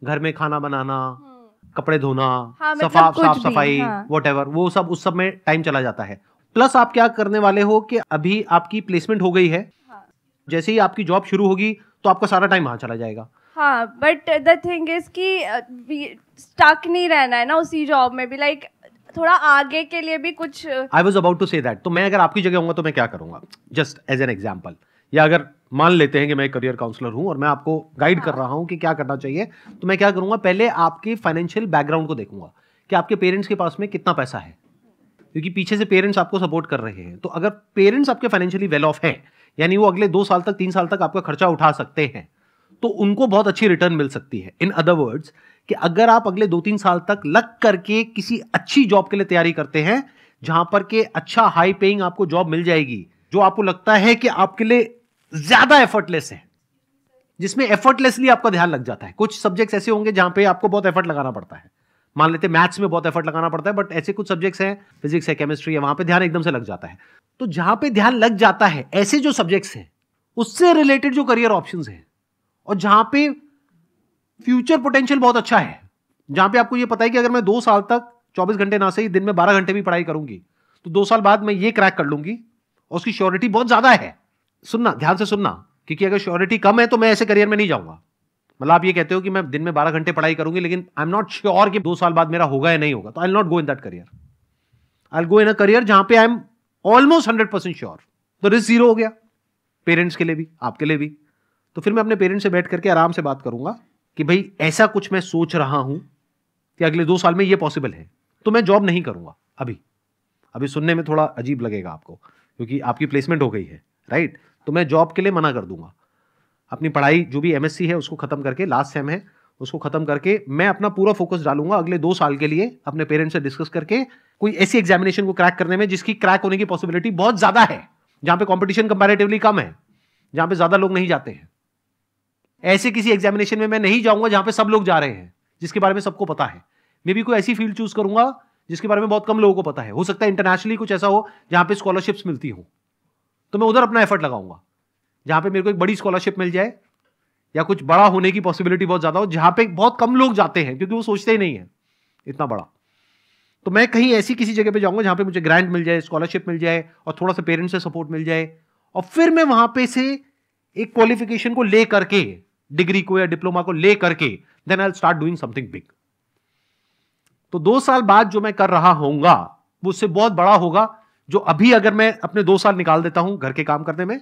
घर में खाना बनाना हम्म। कपड़े धोना हाँ, सफा साफ सफाई वट हाँ. वो सब उस सब में टाइम चला जाता है प्लस आप क्या करने वाले हो कि अभी आपकी प्लेसमेंट हो गई है हाँ. जैसे ही आपकी जॉब शुरू होगी तो आपका सारा टाइम वहाँ चला जाएगा हाँ बट द थिंग इज कि स्टक नहीं रहना है ना उसी जॉब में भी लाइक like, थोड़ा आगे के लिए भी कुछ I was about to say that तो मैं अगर आपकी जगह हूँ तो मैं क्या करूंगा जस्ट एज एन एग्जाम्पल या अगर मान लेते हैं कि मैं करियर काउंसलर हूं और मैं आपको गाइड हाँ. कर रहा हूं कि क्या करना चाहिए तो मैं क्या करूंगा पहले आपके फाइनेंशियल बैकग्राउंड को देखूंगा कि आपके पेरेंट्स के पास में कितना पैसा है क्योंकि पीछे से पेरेंट्स आपको सपोर्ट कर रहे हैं तो अगर पेरेंट्स आपके फाइनेंशियली वेल ऑफ हैं यानी वो अगले दो साल तक तीन साल तक आपका खर्चा उठा सकते हैं तो उनको बहुत अच्छी रिटर्न मिल सकती है इन अदर वर्ड्स कि अगर आप अगले दो तीन साल तक लग करके किसी अच्छी जॉब के लिए तैयारी करते हैं जहां पर के अच्छा हाई पेइंग आपको जॉब मिल जाएगी जो आपको लगता है कि आपके लिए ज्यादा एफर्टलेस है जिसमें एफर्टलेसली आपका ध्यान लग जाता है कुछ सब्जेक्ट्स ऐसे होंगे जहां पे आपको बहुत एफर्ट लगाना पड़ता है मान लेते मैथ्स में बहुत एफर्ट लगाना पड़ता है बट ऐसे कुछ सब्जेक्ट्स हैं फिजिक्स है केमिस्ट्री है वहां पे ध्यान एकदम से लग जाता है तो जहां पे ध्यान लग जाता है ऐसे जो सब्जेक्ट्स हैं उससे रिलेटेड जो करियर ऑप्शंस हैं और जहां पे फ्यूचर पोटेंशियल बहुत अच्छा है जहां पे आपको ये पता है कि अगर मैं दो साल तक चौबीस घंटे ना सही दिन में बारह घंटे भी पढ़ाई करूंगी तो दो साल बाद मैं ये क्रैक कर लूंगी और उसकी श्योरिटी बहुत ज़्यादा है सुनना ध्यान से सुनना क्योंकि अगर श्योरिटी कम है तो मैं ऐसे करियर में नहीं जाऊंगा मतलब आप ये कहते हो कि मैं दिन में बारह घंटे पढ़ाई करूंगी लेकिन आई एम नॉट श्योर कि दो साल बाद मेरा होगा या नहीं होगा तो I not go in that career I go in a career जहां पे I am almost hundred percent sure तो रिस्क जीरो हो गया पेरेंट्स के लिए भी आपके लिए भी तो फिर मैं अपने पेरेंट्स से बैठ करके आराम से बात करूंगा कि भाई ऐसा कुछ मैं सोच रहा हूं कि अगले दो साल में ये पॉसिबल है तो मैं जॉब नहीं करूंगा अभी अभी सुनने में थोड़ा अजीब लगेगा आपको क्योंकि आपकी प्लेसमेंट हो गई है राइट तो मैं जॉब के लिए मना कर दूंगा अपनी पढ़ाई जो भी एमएससी है उसको खत्म करके लास्ट सेम है उसको खत्म करके मैं अपना पूरा फोकस डालूंगा अगले दो साल के लिए अपने पेरेंट्स से डिस्कस करके कोई ऐसी एग्जामिनेशन को क्रैक करने में जिसकी क्रैक होने की पॉसिबिलिटी बहुत ज्यादा है जहां पे कंपटीशन कंपैरेटिवली कम है जहां पे ज्यादा लोग नहीं जाते हैं ऐसे किसी एग्जामिनेशन में मैं नहीं जाऊंगा जहां पे सब लोग जा रहे हैं जिसके बारे में सबको पता है मे बी कोई ऐसी फील्ड चूज करूंगा जिसके बारे में बहुत कम लोगों को पता है हो सकता है इंटरनेशनली कुछ ऐसा हो जहां पे स्कॉलरशिप्स मिलती हो तो मैं उधर अपना एफर्ट लगाऊंगा जहां पे मेरे को एक बड़ी स्कॉलरशिप मिल जाए या कुछ बड़ा होने की पॉसिबिलिटी बहुत ज्यादा हो जहां पे बहुत कम लोग जाते हैं क्योंकि वो सोचते ही नहीं है इतना बड़ा तो मैं कहीं ऐसी किसी जगह पे जाऊंगा जहां पे मुझे ग्रांट मिल जाए स्कॉलरशिप मिल जाए और थोड़ा सा पेरेंट्स से सपोर्ट मिल जाए और फिर मैं वहां पे से एक क्वालिफिकेशन को ले करके डिग्री को या डिप्लोमा को ले करके then I start doing something big तो दो साल बाद जो मैं कर रहा होऊंगा वो उससे बहुत बड़ा होगा जो अभी अगर मैं अपने दो साल निकाल देता हूं घर के काम करने में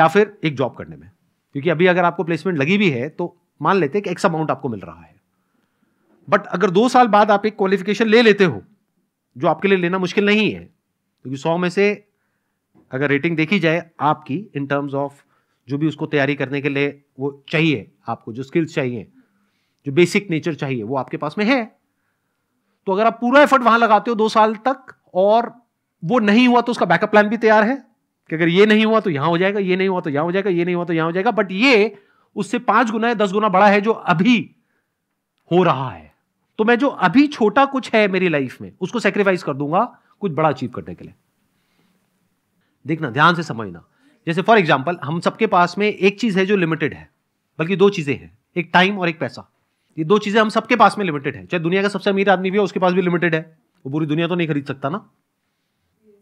या फिर एक जॉब करने में क्योंकि अभी अगर आपको प्लेसमेंट लगी भी है तो मान लेते हैं कि एक्स अमाउंट आपको मिल रहा है बट अगर दो साल बाद आप एक क्वालिफिकेशन ले लेते हो जो आपके लिए लेना मुश्किल नहीं है क्योंकि तो सौ में से अगर रेटिंग देखी जाए आपकी इन टर्म्स ऑफ जो भी उसको तैयारी करने के लिए वो चाहिए आपको जो स्किल्स चाहिए जो बेसिक नेचर चाहिए वो आपके पास में है तो अगर आप पूरा एफर्ट वहां लगाते हो दो साल तक और वो नहीं हुआ तो उसका बैकअप प्लान भी तैयार है कि अगर ये नहीं हुआ तो यहां हो जाएगा ये नहीं हुआ तो यहां हो जाएगा ये नहीं हुआ तो यहां हो जाएगा बट ये उससे पांच गुना या दस गुना बड़ा है जो अभी हो रहा है तो मैं जो अभी छोटा कुछ है मेरी लाइफ में उसको सेक्रीफाइस कर दूंगा कुछ बड़ा अचीव करने के लिए देखना ध्यान से समझना जैसे फॉर एग्जाम्पल हम सबके पास में एक चीज है जो लिमिटेड है बल्कि दो चीजें हैं एक टाइम और एक पैसा ये दो चीजें हम सबके पास में लिमिटेड है चाहे दुनिया का सबसे अमीर आदमी भी है उसके पास भी लिमिटेड है वो पूरी दुनिया तो नहीं खरीद सकता ना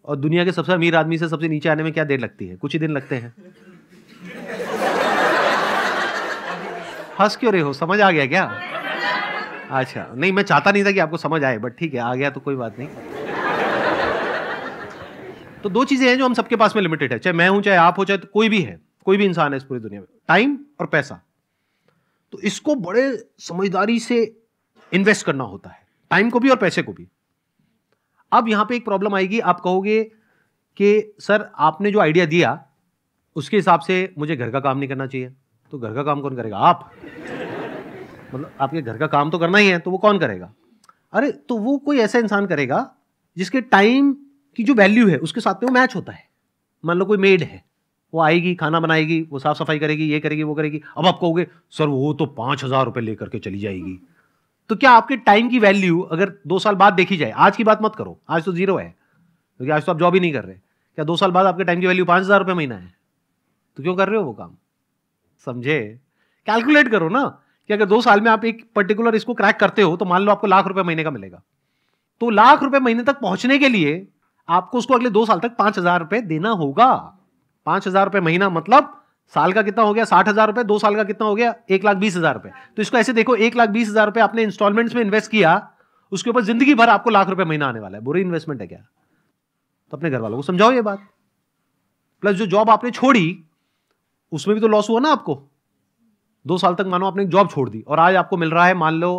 और दुनिया के सबसे अमीर आदमी से सबसे नीचे आने में क्या देर लगती है कुछ ही दिन लगते हैं [LAUGHS] हंस क्यों रहे हो समझ आ गया क्या अच्छा नहीं मैं चाहता नहीं था कि आपको समझ आए बट ठीक है आ गया तो कोई बात नहीं तो दो चीजें हैं जो हम सबके पास में लिमिटेड है चाहे मैं हूं चाहे आप हो चाहे तो कोई भी है कोई भी इंसान है इस पूरी दुनिया में टाइम और पैसा तो इसको बड़े समझदारी से इन्वेस्ट करना होता है टाइम को भी और पैसे को भी अब यहां पे एक प्रॉब्लम आएगी आप कहोगे कि सर आपने जो आइडिया दिया उसके हिसाब से मुझे घर का काम नहीं करना चाहिए तो घर का काम कौन करेगा आप मतलब आपके घर का काम तो करना ही है तो वो कौन करेगा अरे तो वो कोई ऐसा इंसान करेगा जिसके टाइम की जो वैल्यू है उसके साथ में वो मैच होता है मान लो कोई मेड है वो आएगी खाना बनाएगी वो साफ सफाई करेगी ये करेगी वो करेगी अब आप कहोगे सर वो तो पाँच हज़ार रुपये लेकर के चली जाएगी तो क्या आपके टाइम की वैल्यू अगर दो साल बाद देखी जाए आज की बात मत करो आज तो जीरो है क्योंकि तो आज तो आप जॉब ही नहीं कर रहे क्या दो साल बाद आपके टाइम की वैल्यू पाँच हज़ार रुपये महीना है तो क्यों कर रहे हो वो काम समझे कैलकुलेट करो ना कि अगर दो साल में आप एक पर्टिकुलर इसको क्रैक करते हो तो मान लो आपको लाख रुपए महीने का मिलेगा तो लाख रुपए महीने तक पहुंचने के लिए आपको उसको अगले दो साल तक पांच हजार रुपए देना होगा पांच हजार रुपए महीना मतलब साल का कितना हो गया साठ हजार रुपए दो साल का कितना हो गया एक लाख बीस हजार रुपए तो इसको ऐसे देखो एक लाख बीस हजार रुपए आपने इंस्टॉलमेंट्स में इन्वेस्ट किया उसके ऊपर जिंदगी भर आपको लाख रुपए महीना आने वाला है बुरी इन्वेस्टमेंट है क्या तो अपने घर वालों को समझाओ ये बात प्लस जो जॉब आपने छोड़ी उसमें भी तो लॉस हुआ ना आपको दो साल तक मानो आपने जॉब छोड़ दी और आज आपको मिल रहा है मान लो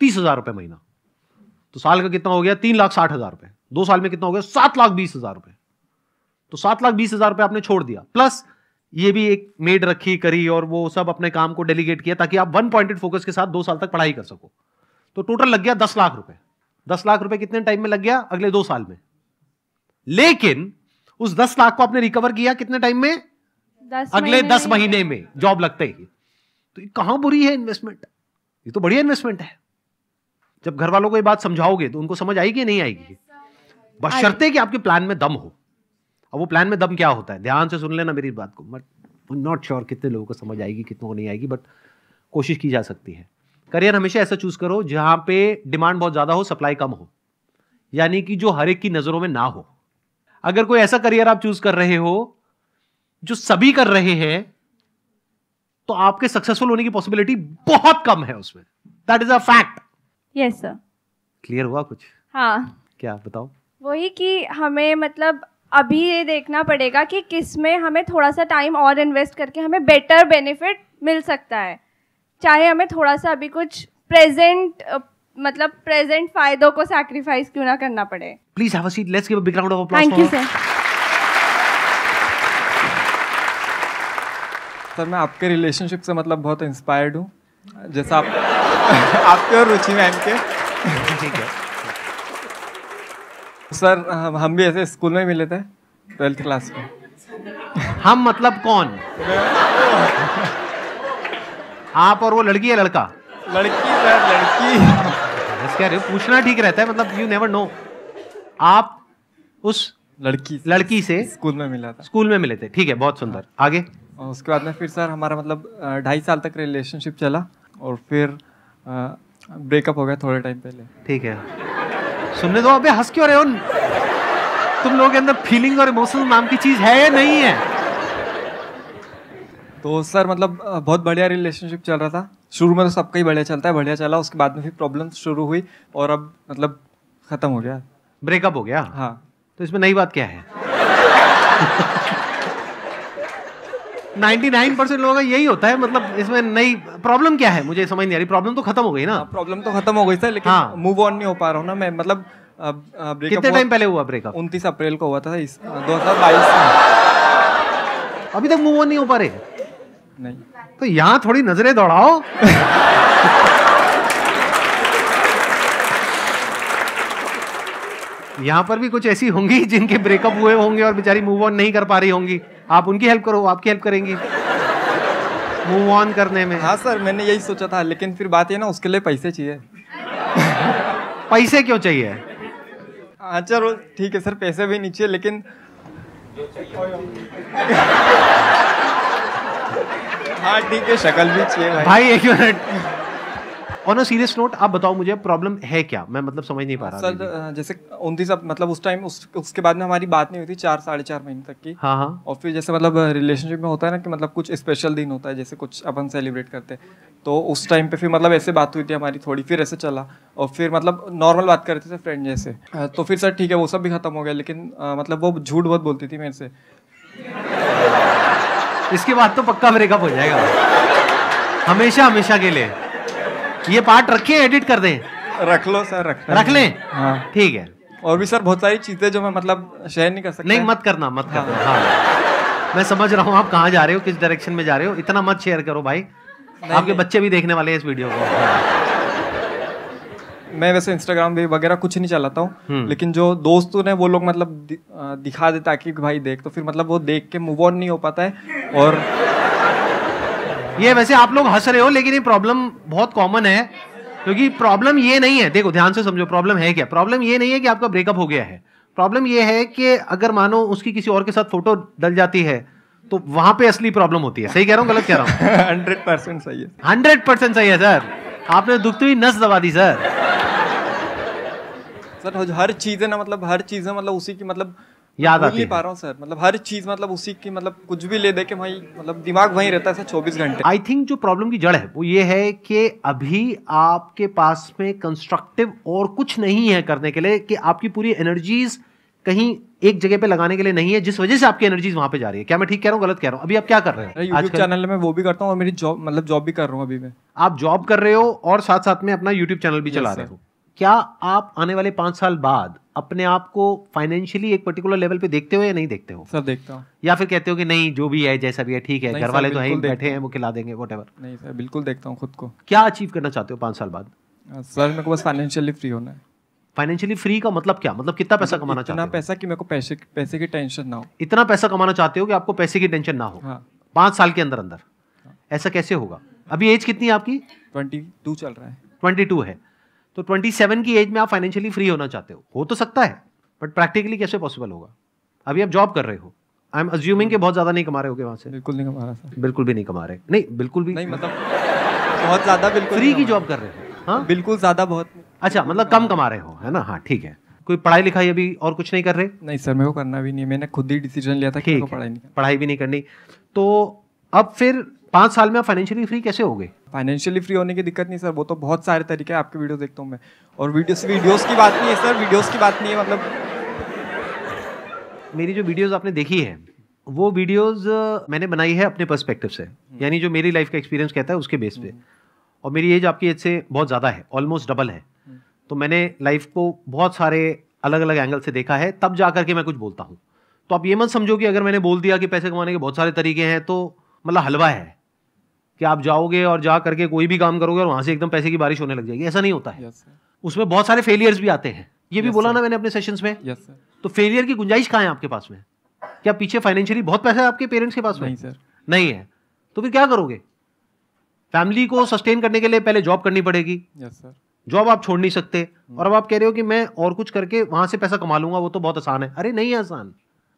तीस हजार रुपये महीना तो साल का कितना हो गया तीन लाख साठ हजार रुपये दो साल में कितना हो गया सात लाख बीस हजार रुपये तो सात लाख बीस हजार रुपये आपने छोड़ दिया प्लस ये भी एक मेड रखी करी और वो सब अपने काम को डेलीगेट किया ताकि आप वन पॉइंटेड फोकस के साथ दो साल तक पढ़ाई कर सको तो टोटल लग गया दस लाख रुपए दस लाख रुपए कितने टाइम में लग गया अगले दो साल में लेकिन उस दस लाख को आपने रिकवर किया कितने टाइम में अगले दस महीने में जॉब लगते ही तो ये कहां बुरी है इन्वेस्टमेंट ये तो बढ़िया इन्वेस्टमेंट है जब घर वालों को ये बात समझाओगे तो उनको समझ आएगी नहीं आएगी बशर्ते कि आपके प्लान में दम हो अब वो प्लान में दम क्या होता है ध्यान से सुन लेना मेरी बात को बट नॉट श्योर कितने लोगों को समझ आएगी कितने को नहीं आएगी बट कोशिश की जा सकती है करियर हमेशा ऐसा चूज करो जहां पे डिमांड बहुत ज्यादा हो सप्लाई कम हो यानी कि जो हर एक की नजरों में ना हो अगर कोई ऐसा करियर आप चूज कर रहे हो जो सभी कर रहे हैं तो आपके सक्सेसफुल होने की पॉसिबिलिटी बहुत कम है उसमें that is a fact yes sir clear हुआ कुछ हाँ क्या बताओ वही कि हमें मतलब अभी ये देखना पड़ेगा कि किस में हमें थोड़ा सा टाइम और इन्वेस्ट करके हमें बेटर बेनिफिट मिल सकता है चाहे हमें थोड़ा सा अभी कुछ प्रेजेंट मतलब प्रेजेंट फायदों को सैक्रिफाइस क्यों ना करना पड़े please have a seat let's give a big round of applause thank you sir sir मैं आपके रिलेशनशिप से मतलब बहुत इंस्पायर्ड हूँ जैसा आप [LAUGHS] आपके और रुचि मैम के ठीक है सर हम भी ऐसे स्कूल में मिले थे ट्वेल्थ क्लास में हम मतलब कौन आप और वो लड़की है लड़का लड़की सर लड़की कह रहे पूछना ठीक रहता है मतलब यू नेवर नो आप उस लड़की लड़की से स्कूल में मिला था स्कूल में मिले थे ठीक है बहुत सुंदर आगे उसके बाद में फिर सर हमारा मतलब ढाई साल तक रिलेशनशिप चला और फिर ब्रेकअप हो गया थोड़े टाइम पहले ठीक है सुनने दो अभी हंस क्यों रहे हो तुम लोगों के अंदर फीलिंग और इमोशंस नाम की चीज है या नहीं है तो सर मतलब बहुत बढ़िया रिलेशनशिप चल रहा था शुरू में तो सबका ही बढ़िया चलता है बढ़िया चला उसके बाद में फिर प्रॉब्लम शुरू हुई और अब मतलब खत्म हो गया ब्रेकअप हो गया हाँ तो इसमें नई बात क्या है [LAUGHS] 99 परसेंट लोगों का यही होता है मतलब इसमें नई प्रॉब्लम क्या है मुझे समझ नहीं आ रही प्रॉब्लम तो खत्म हो गई ना प्रॉब्लम हाँ, तो खत्म हो गई सर लेकिन मूव हाँ। ऑन नहीं हो पा रहा हूँ ना मैं मतलब कितने टाइम पहले हुआ ब्रेकअप उनतीस अप्रैल को हुआ था इस दो अभी तक मूव ऑन नहीं हो पा रहे नहीं तो यहाँ थोड़ी नजरें दौड़ाओ यहाँ पर भी कुछ ऐसी होंगी जिनके ब्रेकअप हुए होंगे और बेचारी मूव ऑन नहीं कर पा रही होंगी आप उनकी हेल्प करो आपकी हेल्प करेंगी मूव ऑन करने में हाँ सर मैंने यही सोचा था लेकिन फिर बात ये ना उसके लिए पैसे चाहिए पैसे क्यों चाहिए हाँ चलो ठीक है सर पैसे भी नीचे लेकिन हाँ ठीक है शक्ल भी चाहिए भाई, भाई एक minute on a serious note आप बताओ मुझे प्रॉब्लम है क्या मैं मतलब समझ नहीं पा रहा सर जैसे उनतीस मतलब उस टाइम उस, उसके बाद में हमारी बात नहीं हुई थी चार साढ़े चार महीने तक की हाँ हाँ और फिर जैसे मतलब रिलेशनशिप में होता है ना कि मतलब कुछ स्पेशल दिन होता है जैसे कुछ अपन सेलिब्रेट करते हैं तो उस टाइम पे फिर मतलब ऐसे बात हुई थी हमारी थोड़ी फिर ऐसे चला और फिर मतलब नॉर्मल बात करते थे फ्रेंड जैसे तो फिर सर ठीक है वो सब भी खत्म हो गया लेकिन मतलब वो झूठ बहुत बोलती थी मेरे से इसके बाद तो पक्का ब्रेकअप हो जाएगा हमेशा हमेशा के लिए ये पार्ट रखिए एडिट कर दे रख लो सर रख रख ले हाँ। ठीक है और भी सर बहुत सारी चीजें जो मैं मतलब शेयर नहीं कर सकता नहीं मत करना मत करना हाँ, हाँ। मैं समझ रहा हूँ आप कहाँ जा रहे हो किस डायरेक्शन में जा रहे हो इतना मत शेयर करो भाई आपके बच्चे भी देखने वाले हैं इस वीडियो को हाँ। मैं वैसे इंस्टाग्राम भी वगैरह कुछ नहीं चलाता हूँ हम्म। लेकिन जो दोस्तों ने वो लोग मतलब दिखा देता कि भाई देख तो फिर मतलब वो देख के मूव ऑन नहीं हो पाता है और ये वैसे आप लोग हंस रहे हो लेकिन ये प्रॉब्लम बहुत कॉमन है क्योंकि प्रॉब्लम ये नहीं है देखो ध्यान से समझो प्रॉब्लम है क्या प्रॉब्लम ये नहीं है कि आपका ब्रेकअप हो गया है प्रॉब्लम ये है कि अगर मानो उसकी किसी और के साथ फोटो डल जाती है तो वहां पे असली प्रॉब्लम होती है सही कह रहा हूँ गलत कह रहा हूँ [LAUGHS] हंड्रेड परसेंट सही है हंड्रेड परसेंट सही है सर आपने दुखती हुई नस दबा दी सर सर हर चीज़ें ना मतलब हर चीज़ें मतलब उसी की मतलब याद आती है पा रहा हूँ सर मतलब हर चीज मतलब उसी की मतलब कुछ भी ले दे के मतलब दिमाग वहीं रहता है सर चौबीस घंटे आई थिंक जो प्रॉब्लम की जड़ है वो ये है कि अभी आपके पास में कंस्ट्रक्टिव और कुछ नहीं है करने के लिए कि आपकी पूरी एनर्जीज कहीं एक जगह पे लगाने के लिए नहीं है जिस वजह से आपकी एनर्जीज वहां पे जा रही है क्या मैं ठीक कह रहा हूँ गलत कह रहा हूँ अभी आप क्या कर रहे हैं यूट्यूब चैनल में वो भी करता हूँ और मेरी जॉब मतलब जॉब भी कर रहा हूँ अभी मैं आप जॉब कर रहे हो और साथ साथ में अपना यूट्यूब चैनल भी चला रहे हो क्या आप आने वाले पांच साल बाद अपने आप को फाइनेंशियली एक पर्टिकुलर लेवल पे देखते हो या नहीं देखते हो सर देखता हूँ या फिर कहते हो कि नहीं जो भी है जैसा भी है ठीक है घर वाले तो हैं बैठे हैं वो खिला देंगे वट नहीं सर बिल्कुल देखता हूँ खुद को क्या अचीव करना चाहते हो पाँच साल बाद सर मेरे को बस फाइनेंशियली फ्री होना है फाइनेंशियली फ्री का मतलब क्या मतलब कितना पैसा मतलब कमाना चाहते हो इतना पैसा कि मेरे को पैसे पैसे की टेंशन ना हो इतना पैसा कमाना चाहते हो कि आपको पैसे की टेंशन ना हो हाँ। पाँच साल के अंदर अंदर हाँ। ऐसा कैसे होगा अभी एज कितनी है आपकी ट्वेंटी टू चल रहा है ट्वेंटी टू है तो 27 की एज में आप फाइनेंशियली फ्री होना चाहते हो हो तो सकता है बट प्रैक्टिकली कैसे पॉसिबल होगा अभी आप जॉब कर रहे हो आई एम अज्यूमिंग बहुत ज्यादा नहीं कमा रहे होगे वहाँ से बिल्कुल नहीं कमा रहा सर बिल्कुल भी नहीं कमा रहे नहीं बिल्कुल भी नहीं मतलब बहुत ज्यादा बिल्कुल फ्री की जॉब कर रहे हो हाँ बिल्कुल ज्यादा बहुत अच्छा मतलब कम कमा रहे हो है ना हाँ ठीक है कोई पढ़ाई लिखाई अभी और कुछ नहीं कर रहे नहीं सर मेरे को करना भी नहीं मैंने खुद ही डिसीजन लिया था कि पढ़ाई नहीं पढ़ाई भी नहीं करनी तो अब फिर पाँच साल में आप फाइनेंशियली फ्री कैसे हो गए फाइनेंशियली फ्री होने की दिक्कत नहीं सर वो तो बहुत सारे तरीके हैं आपके वीडियो देखता हूँ मैं और वीडियोस वीडियोस की बात नहीं है सर वीडियोस की बात नहीं है मतलब मेरी जो वीडियोस आपने देखी है वो वीडियोस मैंने बनाई है अपने पर्सपेक्टिव से हम्म। यानी जो मेरी लाइफ का एक्सपीरियंस कहता है उसके बेस पे हम्म। और मेरी एज आपकी एज से बहुत ज़्यादा है ऑलमोस्ट डबल है हम्म। तो मैंने लाइफ को बहुत सारे अलग अलग एंगल से देखा है तब जा करके मैं कुछ बोलता हूँ तो आप ये मत समझो कि अगर मैंने बोल दिया कि पैसे कमाने के बहुत सारे तरीके हैं तो मतलब हलवा है कि आप जाओगे और जा करके कोई भी काम करोगे और वहां से एकदम पैसे की बारिश होने लग जाएगी ऐसा नहीं होता है yes, उसमें बहुत सारे फेलियर्स भी आते हैं ये भी बोला sir. ना मैंने अपने सेशंस में yes, तो फेलियर की गुंजाइश कहाँ है आपके पास में क्या पीछे फाइनेंशियली बहुत पैसा है आपके पेरेंट्स के पास में नहीं सर नहीं है तो फिर क्या करोगे फैमिली को सस्टेन करने के लिए पहले जॉब करनी पड़ेगी सर जॉब आप छोड़ नहीं सकते hmm. और अब आप कह रहे हो कि मैं और कुछ करके वहां से पैसा कमा लूंगा वो तो बहुत आसान है अरे नहीं है आसान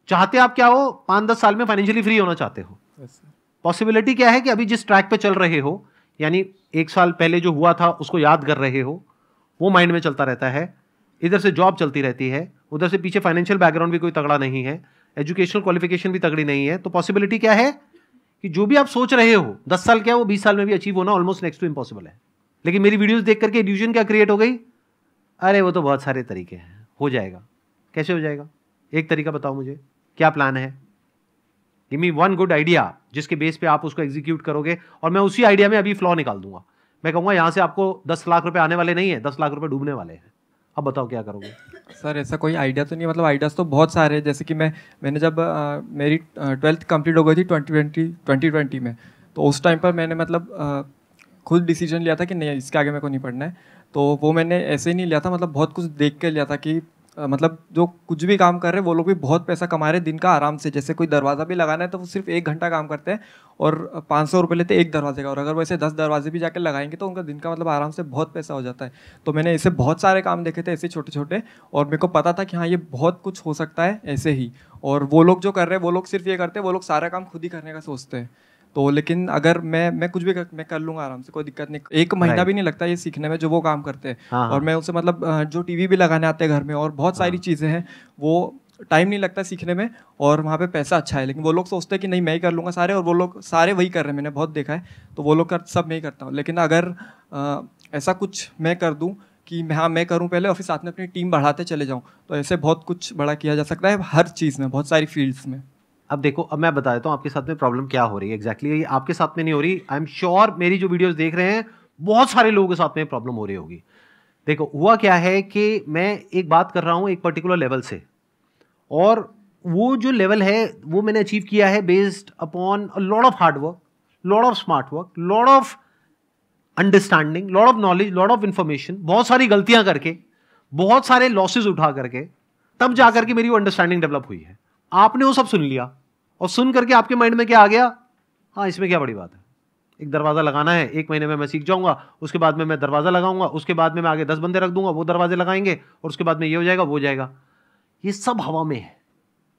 चाहते आप क्या हो पांच दस साल में फाइनेंशियली फ्री होना चाहते हो पॉसिबिलिटी क्या है कि अभी जिस ट्रैक पे चल रहे हो यानी एक साल पहले जो हुआ था उसको याद कर रहे हो वो माइंड में चलता रहता है इधर से जॉब चलती रहती है उधर से पीछे फाइनेंशियल बैकग्राउंड भी कोई तगड़ा नहीं है एजुकेशनल क्वालिफिकेशन भी तगड़ी नहीं है तो पॉसिबिलिटी क्या है कि जो भी आप सोच रहे हो दस साल क्या वो बीस साल में भी अचीव होना ऑलमोस्ट नेक्स्ट टू इम्पॉसिबल है लेकिन मेरी वीडियोज देख करके एड्यूजन क्या क्रिएट हो गई अरे वो तो बहुत सारे तरीके हैं हो जाएगा कैसे हो जाएगा एक तरीका बताओ मुझे क्या प्लान है give me one good idea जिसके बेस पे आप उसको एग्जीक्यूट करोगे और मैं उसी आइडिया में अभी फ्लॉ निकाल दूंगा मैं कहूँगा यहाँ से आपको दस लाख रुपए आने वाले नहीं है दस लाख रुपए डूबने वाले हैं अब बताओ क्या करोगे सर ऐसा कोई आइडिया तो नहीं मतलब आइडियाज़ तो बहुत सारे हैं जैसे कि मैं मैंने जब आ, मेरी ट्वेल्थ कंप्लीट हो गई थी ट्वेंटी ट्वेंटी ट्वेंटी ट्वेंटी में तो उस टाइम पर मैंने मतलब खुद डिसीजन लिया था कि नहीं इसके आगे मेरे को नहीं पढ़ना है तो वो मैंने ऐसे ही नहीं लिया था मतलब बहुत कुछ देख के लिया था कि मतलब जो कुछ भी काम कर रहे हैं वो लोग भी बहुत पैसा कमा रहे हैं दिन का आराम से जैसे कोई दरवाज़ा भी लगाना है तो वो सिर्फ एक घंटा काम करते हैं और पाँच सौ रुपये लेते हैं एक दरवाजे का और अगर वैसे दस दरवाजे भी जाकर लगाएंगे तो उनका दिन का मतलब आराम से बहुत पैसा हो जाता है तो मैंने ऐसे बहुत सारे काम देखे थे ऐसे छोटे छोटे और मेरे को पता था कि हाँ ये बहुत कुछ हो सकता है ऐसे ही और वो लोग जो कर रहे हैं वो लोग सिर्फ ये करते हैं वो लोग सारा काम खुद ही करने का सोचते हैं तो लेकिन अगर मैं मैं कुछ भी कर, मैं कर लूँगा आराम से कोई दिक्कत नहीं एक महीना भी नहीं लगता ये सीखने में जो वो काम करते हैं हाँ। और हाँ। मैं उसे मतलब जो टीवी भी लगाने आते हैं घर में और बहुत सारी हाँ। चीज़ें हैं वो टाइम नहीं लगता सीखने में और वहाँ पे पैसा अच्छा है लेकिन वो लोग सोचते हैं कि नहीं मैं ही कर लूँगा सारे और वो लोग सारे वही कर रहे हैं मैंने बहुत देखा है तो वो लोग कर सब मैं ही करता हूँ लेकिन अगर ऐसा कुछ मैं कर दूँ कि हाँ मैं करूँ पहले और फिर साथ में अपनी टीम बढ़ाते चले जाऊँ तो ऐसे बहुत कुछ बड़ा किया जा सकता है हर चीज़ में बहुत सारी फील्ड्स में अब देखो अब मैं बता देता हूँ आपके साथ में प्रॉब्लम क्या हो रही है एग्जैक्टली exactly, आपके साथ में नहीं हो रही आई एम श्योर मेरी जो वीडियोज देख रहे हैं बहुत सारे लोगों के साथ में प्रॉब्लम हो रही होगी देखो हुआ क्या है कि मैं एक बात कर रहा हूँ एक पर्टिकुलर लेवल से और वो जो लेवल है वो मैंने अचीव किया है based upon lot of hard work lot of smart work lot of understanding lot of knowledge lot of information बहुत सारी गलतियां करके बहुत सारे लॉसेज उठा करके तब जा के मेरी वो अंडरस्टैंडिंग डेवलप हुई है आपने वो सब सुन लिया और सुन करके आपके माइंड में क्या आ गया हाँ इसमें क्या बड़ी बात है एक दरवाज़ा लगाना है एक महीने में मैं सीख जाऊंगा उसके बाद में मैं दरवाज़ा लगाऊंगा उसके बाद में मैं आगे दस बंदे रख दूंगा वो दरवाजे लगाएंगे और उसके बाद में ये हो जाएगा वो जाएगा ये सब हवा में है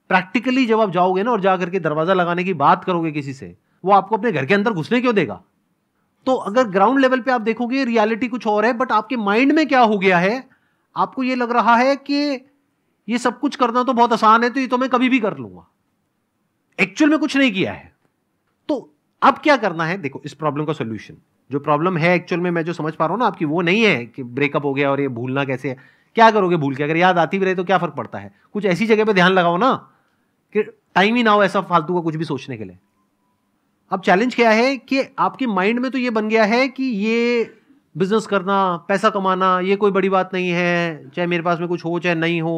प्रैक्टिकली जब आप जाओगे ना और जा करके दरवाज़ा लगाने की बात करोगे किसी से वो आपको अपने घर के अंदर घुसने क्यों देगा तो अगर ग्राउंड लेवल पे आप देखोगे रियलिटी कुछ और है बट आपके माइंड में क्या हो गया है आपको ये लग रहा है कि ये सब कुछ करना तो बहुत आसान है तो ये तो मैं कभी भी कर लूंगा एक्चुअल में कुछ नहीं किया है तो अब क्या करना है देखो इस प्रॉब्लम का सोल्यूशन जो प्रॉब्लम है एक्चुअल में मैं जो समझ पा रहा हूं ना आपकी वो नहीं है कि ब्रेकअप हो गया और ये भूलना कैसे है क्या करोगे भूल के अगर याद आती भी रहे तो क्या फर्क पड़ता है कुछ ऐसी जगह पे ध्यान लगाओ ना कि टाइम ही ना हो ऐसा फालतू का कुछ भी सोचने के लिए अब चैलेंज क्या है कि आपके माइंड में तो ये बन गया है कि ये बिजनेस करना पैसा कमाना ये कोई बड़ी बात नहीं है चाहे मेरे पास में कुछ हो चाहे नहीं हो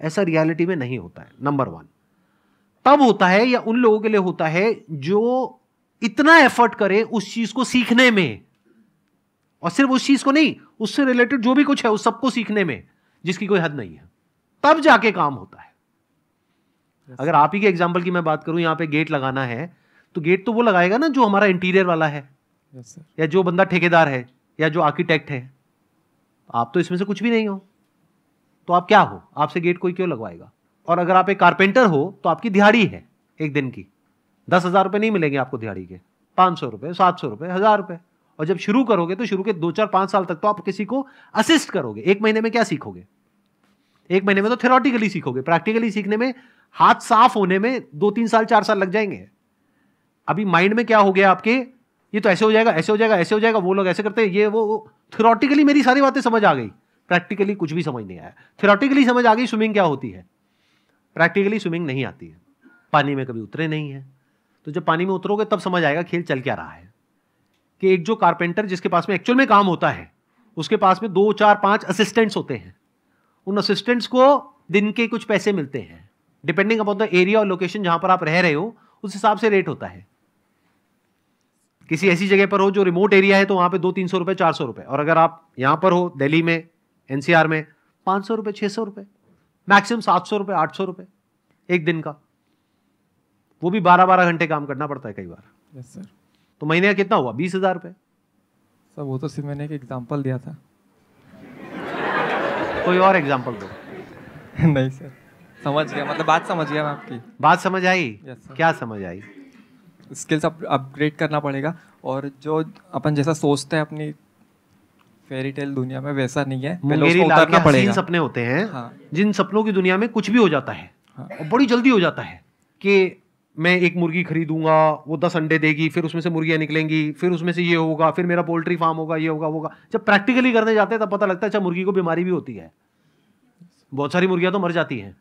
ऐसा रियलिटी में नहीं होता है नंबर वन तब होता है या उन लोगों के लिए होता है जो इतना एफर्ट करे उस चीज को सीखने में और सिर्फ उस चीज को नहीं उससे रिलेटेड जो भी कुछ है उस सबको सीखने में जिसकी कोई हद नहीं है तब जाके काम होता है अगर आप ही के एग्जाम्पल की मैं बात करूं यहां पे गेट लगाना है तो गेट तो वो लगाएगा ना जो हमारा इंटीरियर वाला है या जो बंदा ठेकेदार है या जो आर्किटेक्ट है आप तो इसमें से कुछ भी नहीं हो तो आप क्या हो आपसे गेट कोई क्यों लगवाएगा और अगर आप एक कारपेंटर हो तो आपकी दिहाड़ी है एक दिन की दस हज़ार रुपये नहीं मिलेंगे आपको दिहाड़ी के पाँच सौ रुपये सात सौ रुपये हज़ार रुपये और जब शुरू करोगे तो शुरू के दो चार पांच साल तक तो आप किसी को असिस्ट करोगे एक महीने में क्या सीखोगे एक महीने में तो थेरोटिकली सीखोगे प्रैक्टिकली सीखने में हाथ साफ होने में दो तीन साल चार साल लग जाएंगे अभी माइंड में क्या हो गया आपके ये तो ऐसे हो जाएगा ऐसे हो जाएगा ऐसे हो जाएगा वो लोग ऐसे करते हैं ये वो, वो थेरोटिकली मेरी सारी बातें समझ आ गई प्रैक्टिकली कुछ भी समझ नहीं आया थियोरटिकली समझ आ गई स्विमिंग क्या होती है प्रैक्टिकली स्विमिंग नहीं आती है पानी में कभी उतरे नहीं है तो जब पानी में उतरोगे तब समझ आएगा खेल चल क्या रहा है कि एक जो कारपेंटर जिसके पास में एक्चुअल में काम होता है उसके पास में दो चार पांच असिस्टेंट्स होते हैं उन असिस्टेंट्स को दिन के कुछ पैसे मिलते हैं डिपेंडिंग अपॉन द एरिया और लोकेशन जहां पर आप रह रहे हो उस हिसाब से रेट होता है किसी ऐसी जगह पर हो जो रिमोट एरिया है तो वहां पे दो तीन सौ रुपए चार सौ रुपए और अगर आप यहां पर हो दिल्ली में एनसीआर में पांच सौ रुपए छह सौ रुपए मैक्सिमम सात सौ रुपए आठ सौ रुपए एक दिन का वो भी बारह बारह घंटे काम करना पड़ता है कई बार yes, sir. तो महीने का कितना हुआ बीस हज़ार रुपए सर वो तो सिर्फ मैंने एक एग्जाम्पल दिया था कोई और एग्जाम्पल दो [LAUGHS] नहीं सर समझ गया मतलब बात समझ गया मैं आपकी बात समझ आई yes, क्या समझ आई स्किल्स अपग्रेड करना पड़ेगा और जो अपन जैसा सोचते हैं अपनी फेरी टेल दुनिया में वैसा नहीं है मुंगेरी लाल के हसीन सपने होते हैं हाँ। जिन सपनों की दुनिया में कुछ भी हो जाता है हाँ। और बड़ी जल्दी हो जाता है कि मैं एक मुर्गी खरीदूंगा वो दस अंडे देगी फिर उसमें से मुर्गियां निकलेंगी फिर उसमें से ये होगा फिर मेरा पोल्ट्री फार्म होगा ये होगा होगा जब प्रैक्टिकली करने जाते हैं तब पता लगता है अच्छा मुर्गी को बीमारी भी होती है बहुत सारी मुर्गियां तो मर जाती हैं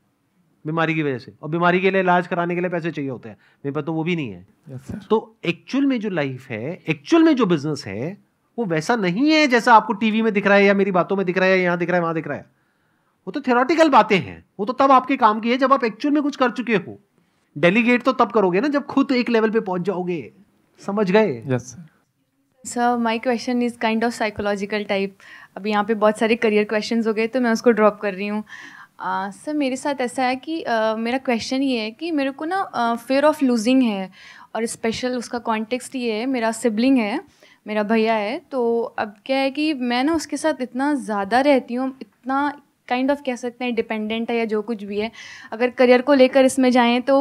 बीमारी की वजह से और बीमारी के लिए इलाज कराने के लिए पैसे चाहिए होते हैं मेरे पास तो वो भी नहीं है yes, तो एक्चुअल में जो लाइफ है एक्चुअल में जो बिजनेस है वो वैसा नहीं है जैसा आपको टीवी में दिख रहा है या मेरी बातों में दिख रहा है या यहाँ दिख रहा है वहां दिख रहा है वो तो थेरोटिकल बातें हैं वो तो तब आपके काम की है जब आप एक्चुअल में कुछ कर चुके हो डेलीगेट तो तब करोगे ना जब खुद एक लेवल पे पहुंच जाओगे समझ गए sir my question is kind of psychological type अब यहाँ पे बहुत सारे करियर क्वेश्चन हो गए तो मैं उसको ड्रॉप कर रही हूँ सर uh, मेरे साथ ऐसा है कि uh, मेरा क्वेश्चन ये है कि मेरे को ना फेयर ऑफ लूजिंग है और स्पेशल उसका कॉन्टेक्स्ट ये है मेरा सिबलिंग है मेरा भैया है तो अब क्या है कि मैं ना उसके साथ इतना ज़्यादा रहती हूँ इतना काइंड kind ऑफ of कह सकते हैं डिपेंडेंट है या जो कुछ भी है अगर करियर को लेकर इसमें जाएँ तो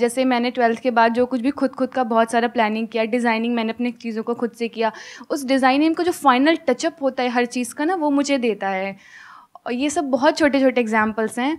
जैसे मैंने ट्वेल्थ के बाद जो कुछ भी खुद खुद का बहुत सारा प्लानिंग किया डिज़ाइनिंग मैंने अपनी चीज़ों को खुद से किया उस डिज़ाइनिंग का जो फाइनल टचअप होता है हर चीज़ का ना वो मुझे देता है और ये सब बहुत छोटे छोटे एग्जाम्पल्स हैं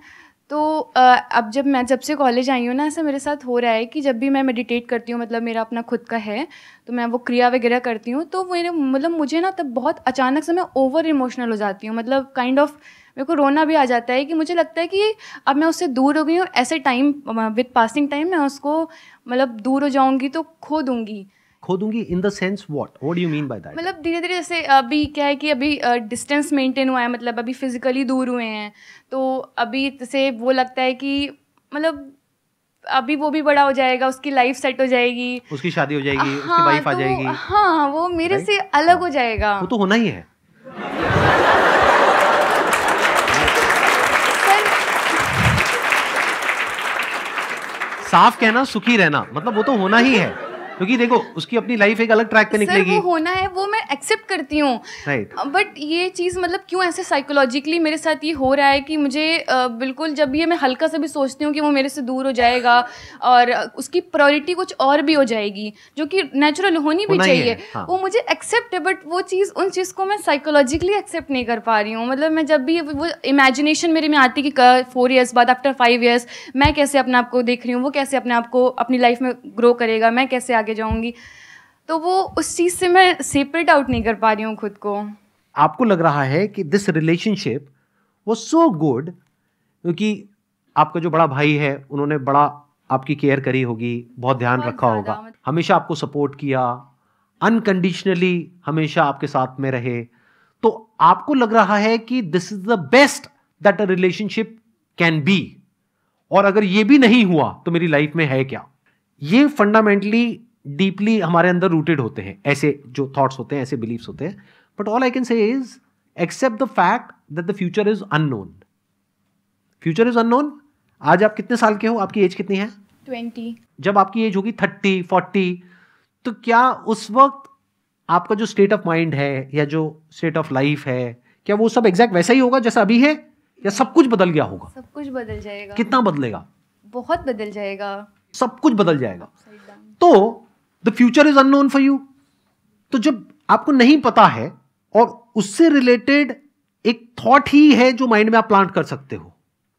तो अब जब मैं जब से कॉलेज आई हूँ ना ऐसा मेरे साथ हो रहा है कि जब भी मैं मेडिटेट करती हूँ मतलब मेरा अपना खुद का है तो मैं वो क्रिया वगैरह करती हूँ तो मेरे मतलब मुझे ना तब बहुत अचानक से मैं ओवर इमोशनल हो जाती हूँ मतलब काइंड ऑफ मेरे को रोना भी आ जाता है कि मुझे लगता है कि अब मैं उससे दूर हो गई हूँ ऐसे टाइम विद पासिंग टाइम मैं उसको मतलब दूर हो जाऊँगी तो खो दूँगी खो दूंगी in the sense what what do you mean by that मतलब धीरे धीरे जैसे अभी क्या है कि अभी डिस्टेंस uh, मेंटेन हुआ है मतलब अभी फिजिकली दूर हुए हैं तो अभी जैसे वो लगता है कि मतलब अभी वो भी बड़ा हो जाएगा उसकी लाइफ सेट हो जाएगी उसकी शादी हो जाएगी हाँ, उसकी वाइफ तो, आ जाएगी हाँ वो मेरे right? से अलग हो हाँ। जाएगा वो तो होना ही है साफ कहना सुखी रहना मतलब वो तो होना ही है क्योंकि देखो उसकी अपनी लाइफ एक अलग ट्रैक पे निकलेगी वो होना है वो मैं एक्सेप्ट करती हूँ राइट बट ये चीज़ मतलब क्यों ऐसे साइकोलॉजिकली मेरे साथ ये हो रहा है कि मुझे बिल्कुल जब ये मैं हल्का सा भी सोचती हूँ कि वो मेरे से दूर हो जाएगा और उसकी प्रायोरिटी कुछ और भी हो जाएगी जो कि नेचुरल होनी भी चाहिए हाँ। वो मुझे एक्सेप्ट है बट वो चीज़ उन चीज़ को मैं साइकोलॉजिकली एक्सेप्ट नहीं कर पा रही हूँ मतलब मैं जब भी वो इमेजिनेशन मेरे में आती कि फोर ईयर्स बाद आफ्टर फाइव ईयर्स मैं कैसे अपने आप को देख रही हूँ वो कैसे अपने आप को अपनी लाइफ में ग्रो करेगा मैं कैसे आगे आगे जाऊंगी तो वो उस चीज़ से मैं सेपरेट आउट नहीं कर पा रही हूँ खुद को आपको लग रहा है कि दिस रिलेशनशिप वो सो गुड क्योंकि आपका जो बड़ा भाई है उन्होंने बड़ा आपकी केयर करी होगी बहुत ध्यान बहुत रखा होगा मतलब हमेशा आपको सपोर्ट किया अनकंडीशनली हमेशा आपके साथ में रहे तो आपको लग रहा है कि this is the best that a relationship can be और अगर ये भी नहीं हुआ तो मेरी लाइफ में है क्या ये फंडामेंटली डीपली हमारे अंदर रूटेड होते हैं ऐसे जो थॉट्स होते हैं ऐसे बिलीव्स होते हैं but all I can say is accept the fact that the future is unknown future is unknown आज आप कितने साल के हो आपकी एज कितनी है ट्वेंटी जब आपकी एज होगी थर्टी फोर्टी तो क्या उस वक्त आपका जो स्टेट ऑफ माइंड है या जो स्टेट ऑफ लाइफ है क्या वो सब एग्जैक्ट वैसा ही होगा जैसा अभी है या सब कुछ बदल गया होगा सब कुछ बदल जाएगा कितना बदलेगा बहुत बदल जाएगा सब कुछ बदल जाएगा तो the future is unknown for you तो जब आपको नहीं पता है और उससे रिलेटेड एक थॉट ही है जो माइंड में आप प्लांट कर सकते हो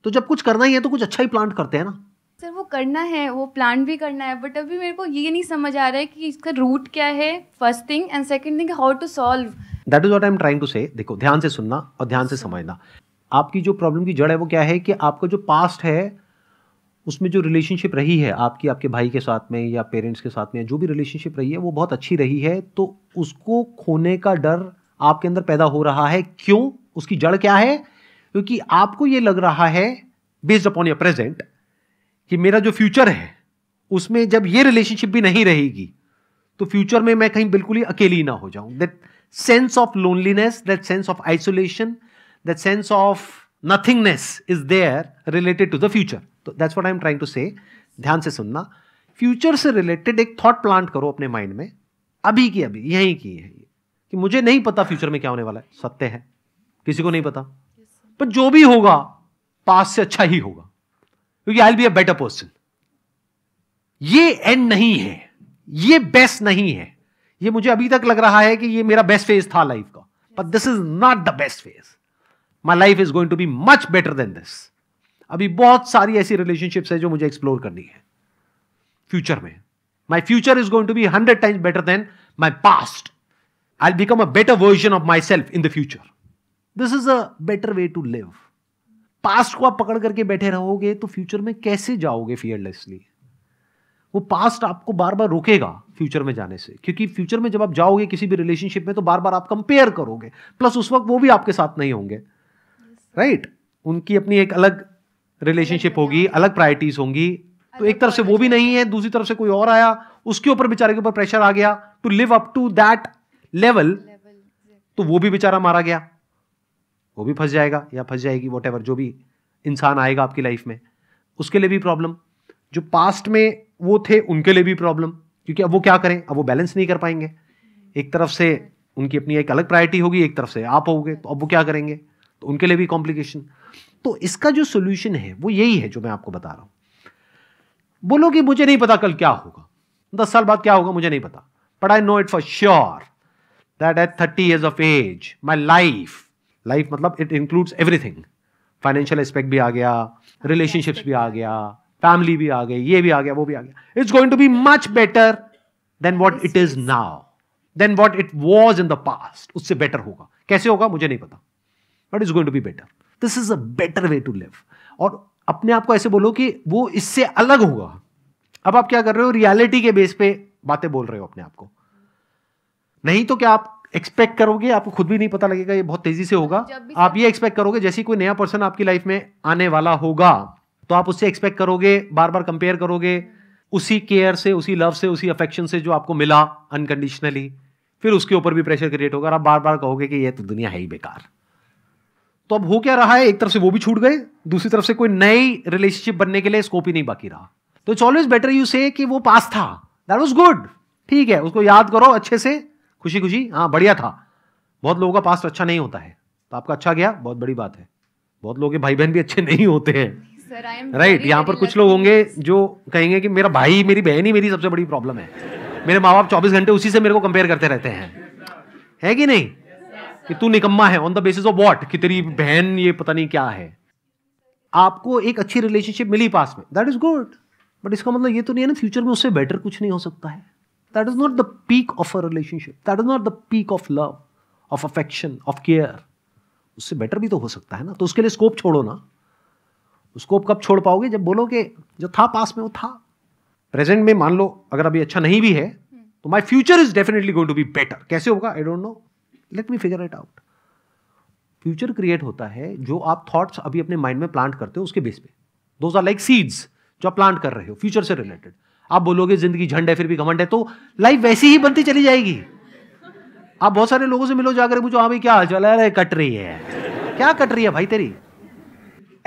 तो जब कुछ करना ही है तो कुछ अच्छा ही प्लांट करते हैं ना सर वो करना है वो प्लान भी करना है बट अभी मेरे को ये नहीं समझ आ रहा है कि इसका रूट क्या है first thing and second thing how to solve that is what I am trying to say देखो ध्यान से सुनना और ध्यान से समझना आपकी जो प्रॉब्लम की जड़ है वो क्या है कि आपका जो पास्ट है उसमें जो रिलेशनशिप रही है आपकी आपके भाई के साथ में या पेरेंट्स के साथ में जो भी रिलेशनशिप रही है वो बहुत अच्छी रही है तो उसको खोने का डर आपके अंदर पैदा हो रहा है क्यों उसकी जड़ क्या है क्योंकि आपको ये लग रहा है बेस्ड अपॉन योर प्रेजेंट कि मेरा जो फ्यूचर है उसमें जब ये रिलेशनशिप भी नहीं रहेगी तो फ्यूचर में मैं कहीं बिल्कुल ही अकेली ना हो जाऊं that sense of loneliness that sense of isolation that sense of nothingness is there related to the future तो that's what I am trying to say ध्यान से सुनना फ्यूचर से रिलेटेड एक थॉट प्लांट करो अपने माइंड में अभी की अभी यही की है कि मुझे नहीं पता फ्यूचर में क्या होने वाला है सत्य है किसी को नहीं पता पर जो भी होगा पास से अच्छा ही होगा क्योंकि I be a better person ये एंड नहीं है ये बेस्ट नहीं है ये मुझे अभी तक लग रहा है कि ये मेरा बेस्ट फेज था लाइफ का but this is not the best phase my life is going to be much better than this अभी बहुत सारी ऐसी रिलेशनशिप्स है जो मुझे एक्सप्लोर करनी है फ्यूचर में my future is going to be hundred times better than my past I become a better version of myself in the future this is a better way to live past को आप पकड़ करके बैठे रहोगे तो future में कैसे जाओगे फियरलेसली वो पास्ट आपको बार बार रोकेगा फ्यूचर में जाने से क्योंकि फ्यूचर में जब आप जाओगे किसी भी रिलेशनशिप में तो बार बार आप कंपेयर करोगे प्लस उस वक्त वो भी आपके साथ नहीं होंगे राइट right? उनकी अपनी एक अलग रिलेशनशिप होगी अलग प्रायोरिटीज होंगी तो एक तरफ से वो भी नहीं है दूसरी तरफ से कोई और आया उसके ऊपर बेचारे के ऊपर प्रेशर आ गया to live up to that level तो वो भी बेचारा मारा गया वो भी फंस जाएगा या फंस जाएगी वॉट जो भी इंसान आएगा आपकी लाइफ में उसके लिए भी प्रॉब्लम जो पास्ट में वो थे उनके लिए भी प्रॉब्लम क्योंकि अब वो क्या करें अब वो बैलेंस नहीं कर पाएंगे एक तरफ से उनकी अपनी एक अलग प्रायोरिटी होगी एक तरफ से आप होगे तो अब वो क्या करेंगे तो उनके लिए भी कॉम्प्लिकेशन तो इसका जो सोल्यूशन है वो यही है जो मैं आपको बता रहा हूं बोलो कि मुझे नहीं पता कल क्या होगा दस साल बाद क्या होगा मुझे नहीं पता but I know it for sure that at thirty years of age my life life मतलब it includes everything financial aspect भी आ गया रिलेशनशिप्स भी आ गया फैमिली भी आ गई ये भी आ गया वो भी आ गया it's going to be much better than what it is now than what it was in the past उससे बेटर होगा कैसे होगा मुझे नहीं पता but is going to be better this is a better way to live और अपने आप को ऐसे बोलो कि वो इससे अलग होगा अब आप क्या कर रहे हो रियलिटी के बेस पे बातें बोल रहे हो अपने आप को नहीं तो क्या आप एक्सपेक्ट करोगे आपको खुद भी नहीं पता लगेगा ये बहुत तेजी से होगा आप ये एक्सपेक्ट करोगे जैसे कोई नया पर्सन आपकी लाइफ में आने वाला होगा तो आप उससे एक्सपेक्ट करोगे बार बार कंपेयर करोगे उसी केयर से उसी लव से उसी अफेक्शन से जो आपको मिला अनकंडीशनली फिर उसके ऊपर भी प्रेशर क्रिएट होगा और आप बार बार कहोगे कि ये तो दुनिया है ही बेकार तो अब हो क्या रहा है एक तरफ से वो भी छूट गए दूसरी तरफ से कोई नई रिलेशनशिप बनने के लिए स्कोप ही नहीं बाकी रहा तो इट्स ऑलवेज बेटर यू से कि वो पास था दैट वॉज गुड ठीक है उसको याद करो अच्छे से खुशी खुशी हाँ बढ़िया था बहुत लोगों का पास्ट अच्छा नहीं होता है तो आपका अच्छा गया बहुत बड़ी बात है बहुत लोगों के भाई बहन भी अच्छे नहीं होते हैं राइट right, यहाँ पर कुछ लोग होंगे जो कहेंगे कि मेरा भाई मेरी बहन ही मेरी सबसे बड़ी प्रॉब्लम है मेरे माँ बाप चौबीस घंटे उसी से मेरे को कंपेयर करते रहते हैं है कि नहीं कि तू निकम्मा है on the basis of what कि तेरी बहन ये पता नहीं क्या है आपको एक अच्छी रिलेशनशिप मिली पास में दैट इज गुड बट इसका मतलब ये तो नहीं है ना फ्यूचर में उससे बेटर कुछ नहीं हो सकता है that is not the peak of a relationship that is not the peak of love of affection of care उससे बेटर भी तो हो सकता है ना तो उसके लिए स्कोप छोड़ो ना स्कोप तो कब छोड़ पाओगे जब बोलोगे जो था पास में वो था प्रेजेंट में मान लो अगर अभी अच्छा नहीं भी है तो my future is definitely going to be better कैसे होगा I don't know let me figure it out future create होता है जो आप थॉट्स अभी अपने माइंड में प्लांट करते हो उसके बेस पे दोज आर लाइक सीड्स जो आप प्लांट कर रहे हो फ्यूचर से रिलेटेड आप बोलोगे जिंदगी झंड है फिर भी घमंड है तो लाइफ वैसी ही बनती चली जाएगी आप बहुत सारे लोगों से मिलो जाकर पूछो हाँ भाई क्या हाल चाल है कट रही है क्या कट रही है भाई तेरी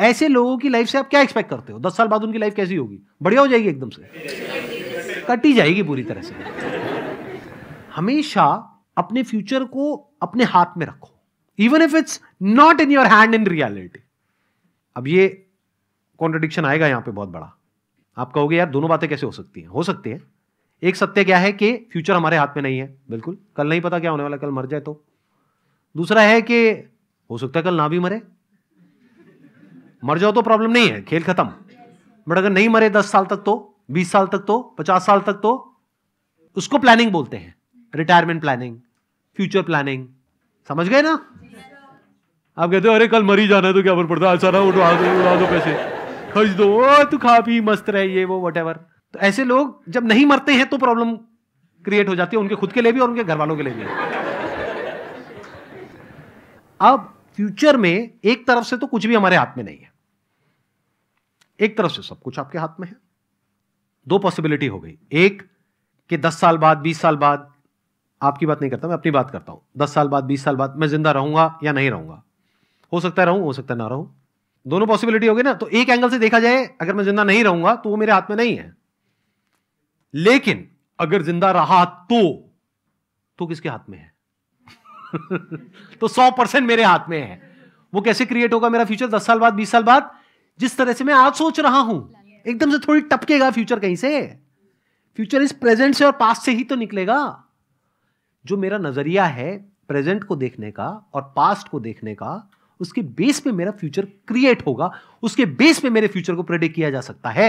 ऐसे लोगों की लाइफ से आप क्या एक्सपेक्ट करते हो दस साल बाद उनकी लाइफ कैसी होगी बढ़िया हो जाएगी एकदम से कटी जाएगी पूरी तरह से हमेशा अपने फ्यूचर को अपने हाथ में रखो even if it's not in your hand in reality अब ये कॉन्ट्रडिक्शन आएगा यहां पे बहुत बड़ा आप कहोगे यार दोनों बातें कैसे हो सकती हैं हो सकती है एक सत्य क्या है कि फ्यूचर हमारे हाथ में नहीं है बिल्कुल कल नहीं पता क्या होने वाला कल मर जाए तो दूसरा है कि हो सकता है कल ना भी मरे मर जाओ तो प्रॉब्लम नहीं है खेल खत्म बट अगर नहीं मरे दस साल तक तो बीस साल तक तो पचास साल तक तो उसको प्लानिंग बोलते हैं रिटायरमेंट प्लानिंग फ्यूचर प्लानिंग समझ गए ना आप कहते हो अरे कल मरी जाना है तो क्या पड़ता है अच्छा ना उठवा दो उठा दो पैसे खर्च दो ओ तू खा पी मस्त रहे ये वो वट तो ऐसे लोग जब नहीं मरते हैं तो प्रॉब्लम क्रिएट हो जाती है उनके खुद के लिए भी और उनके घर वालों के लिए भी अब फ्यूचर में एक तरफ से तो कुछ भी हमारे हाथ में नहीं है एक तरफ से सब कुछ आपके हाथ में है दो पॉसिबिलिटी हो गई एक कि दस साल बाद बीस साल बाद आपकी बात नहीं करता मैं अपनी बात करता हूँ दस साल बाद बीस साल बाद मैं जिंदा रहूंगा या नहीं रहूंगा हो सकता है रहूं हो सकता है ना रहूं दोनों पॉसिबिलिटी होगी ना तो एक एंगल से देखा जाए अगर मैं जिंदा नहीं रहूंगा तो वो मेरे हाथ में नहीं है लेकिन अगर जिंदा रहा तो तो किसके हाथ में है [LAUGHS] तो सौ परसेंट मेरे हाथ में है वो कैसे क्रिएट होगा मेरा फ्यूचर दस साल बाद बीस साल बाद जिस तरह से मैं आज सोच रहा हूं एकदम से थोड़ी टपकेगा फ्यूचर कहीं से फ्यूचर इस प्रेजेंट से और पास से ही तो निकलेगा जो मेरा नज़रिया है प्रेजेंट को देखने का और पास्ट को देखने का उसके बेस पे मेरा फ्यूचर क्रिएट होगा उसके बेस पे मेरे फ्यूचर को प्रेडिक्ट किया जा सकता है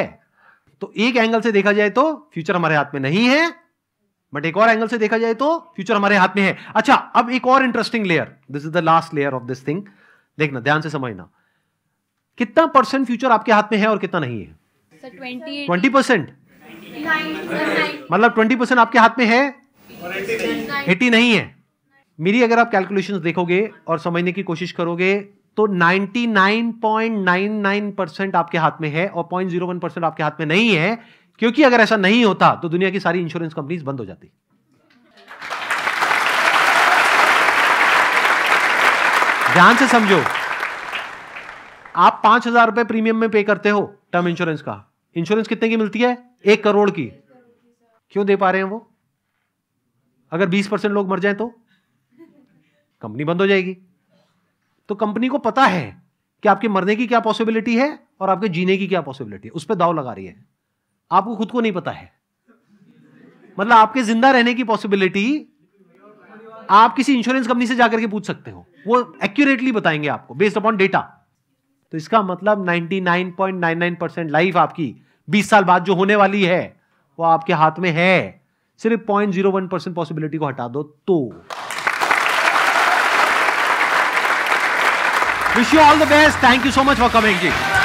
तो एक एंगल से देखा जाए तो फ्यूचर हमारे हाथ में नहीं है बट एक और एंगल से देखा जाए तो फ्यूचर हमारे हाथ में है अच्छा अब एक और interesting layer this is the last layer of this thing देखना ध्यान से समझना कितना परसेंट फ्यूचर आपके हाथ में है और कितना नहीं है ट्वेंटी परसेंट मतलब ट्वेंटी परसेंट आपके हाथ में है एटी नहीं है मेरी अगर आप कैलकुलेशंस देखोगे और समझने की कोशिश करोगे तो 99.99 परसेंट आपके हाथ में है और 0.01 परसेंट आपके हाथ में नहीं है क्योंकि अगर ऐसा नहीं होता तो दुनिया की सारी इंश्योरेंस कंपनीज बंद हो जाती ध्यान से समझो आप पांच हजार रुपए प्रीमियम में पे करते हो टर्म इंश्योरेंस का इंश्योरेंस कितने की मिलती है एक करोड़ की क्यों दे पा रहे हैं वो अगर 20 परसेंट लोग मर जाए तो कंपनी बंद हो जाएगी तो कंपनी को पता है कि आपके मरने की क्या पॉसिबिलिटी है और आपके जीने की क्या पॉसिबिलिटी है उस पर दाव लगा रही है आपको खुद को नहीं पता है मतलब आपके जिंदा रहने की पॉसिबिलिटी आप किसी इंश्योरेंस कंपनी से जाकर के पूछ सकते हो वो एक्यूरेटली बताएंगे आपको बेस्ड अपॉन डेटा तो इसका मतलब 99.99 परसेंट लाइफ आपकी 20 साल बाद जो होने वाली है वो आपके हाथ में है सिर्फ point zero one percent possibility को हटा दो तो wish you all the best thank you so much for coming ji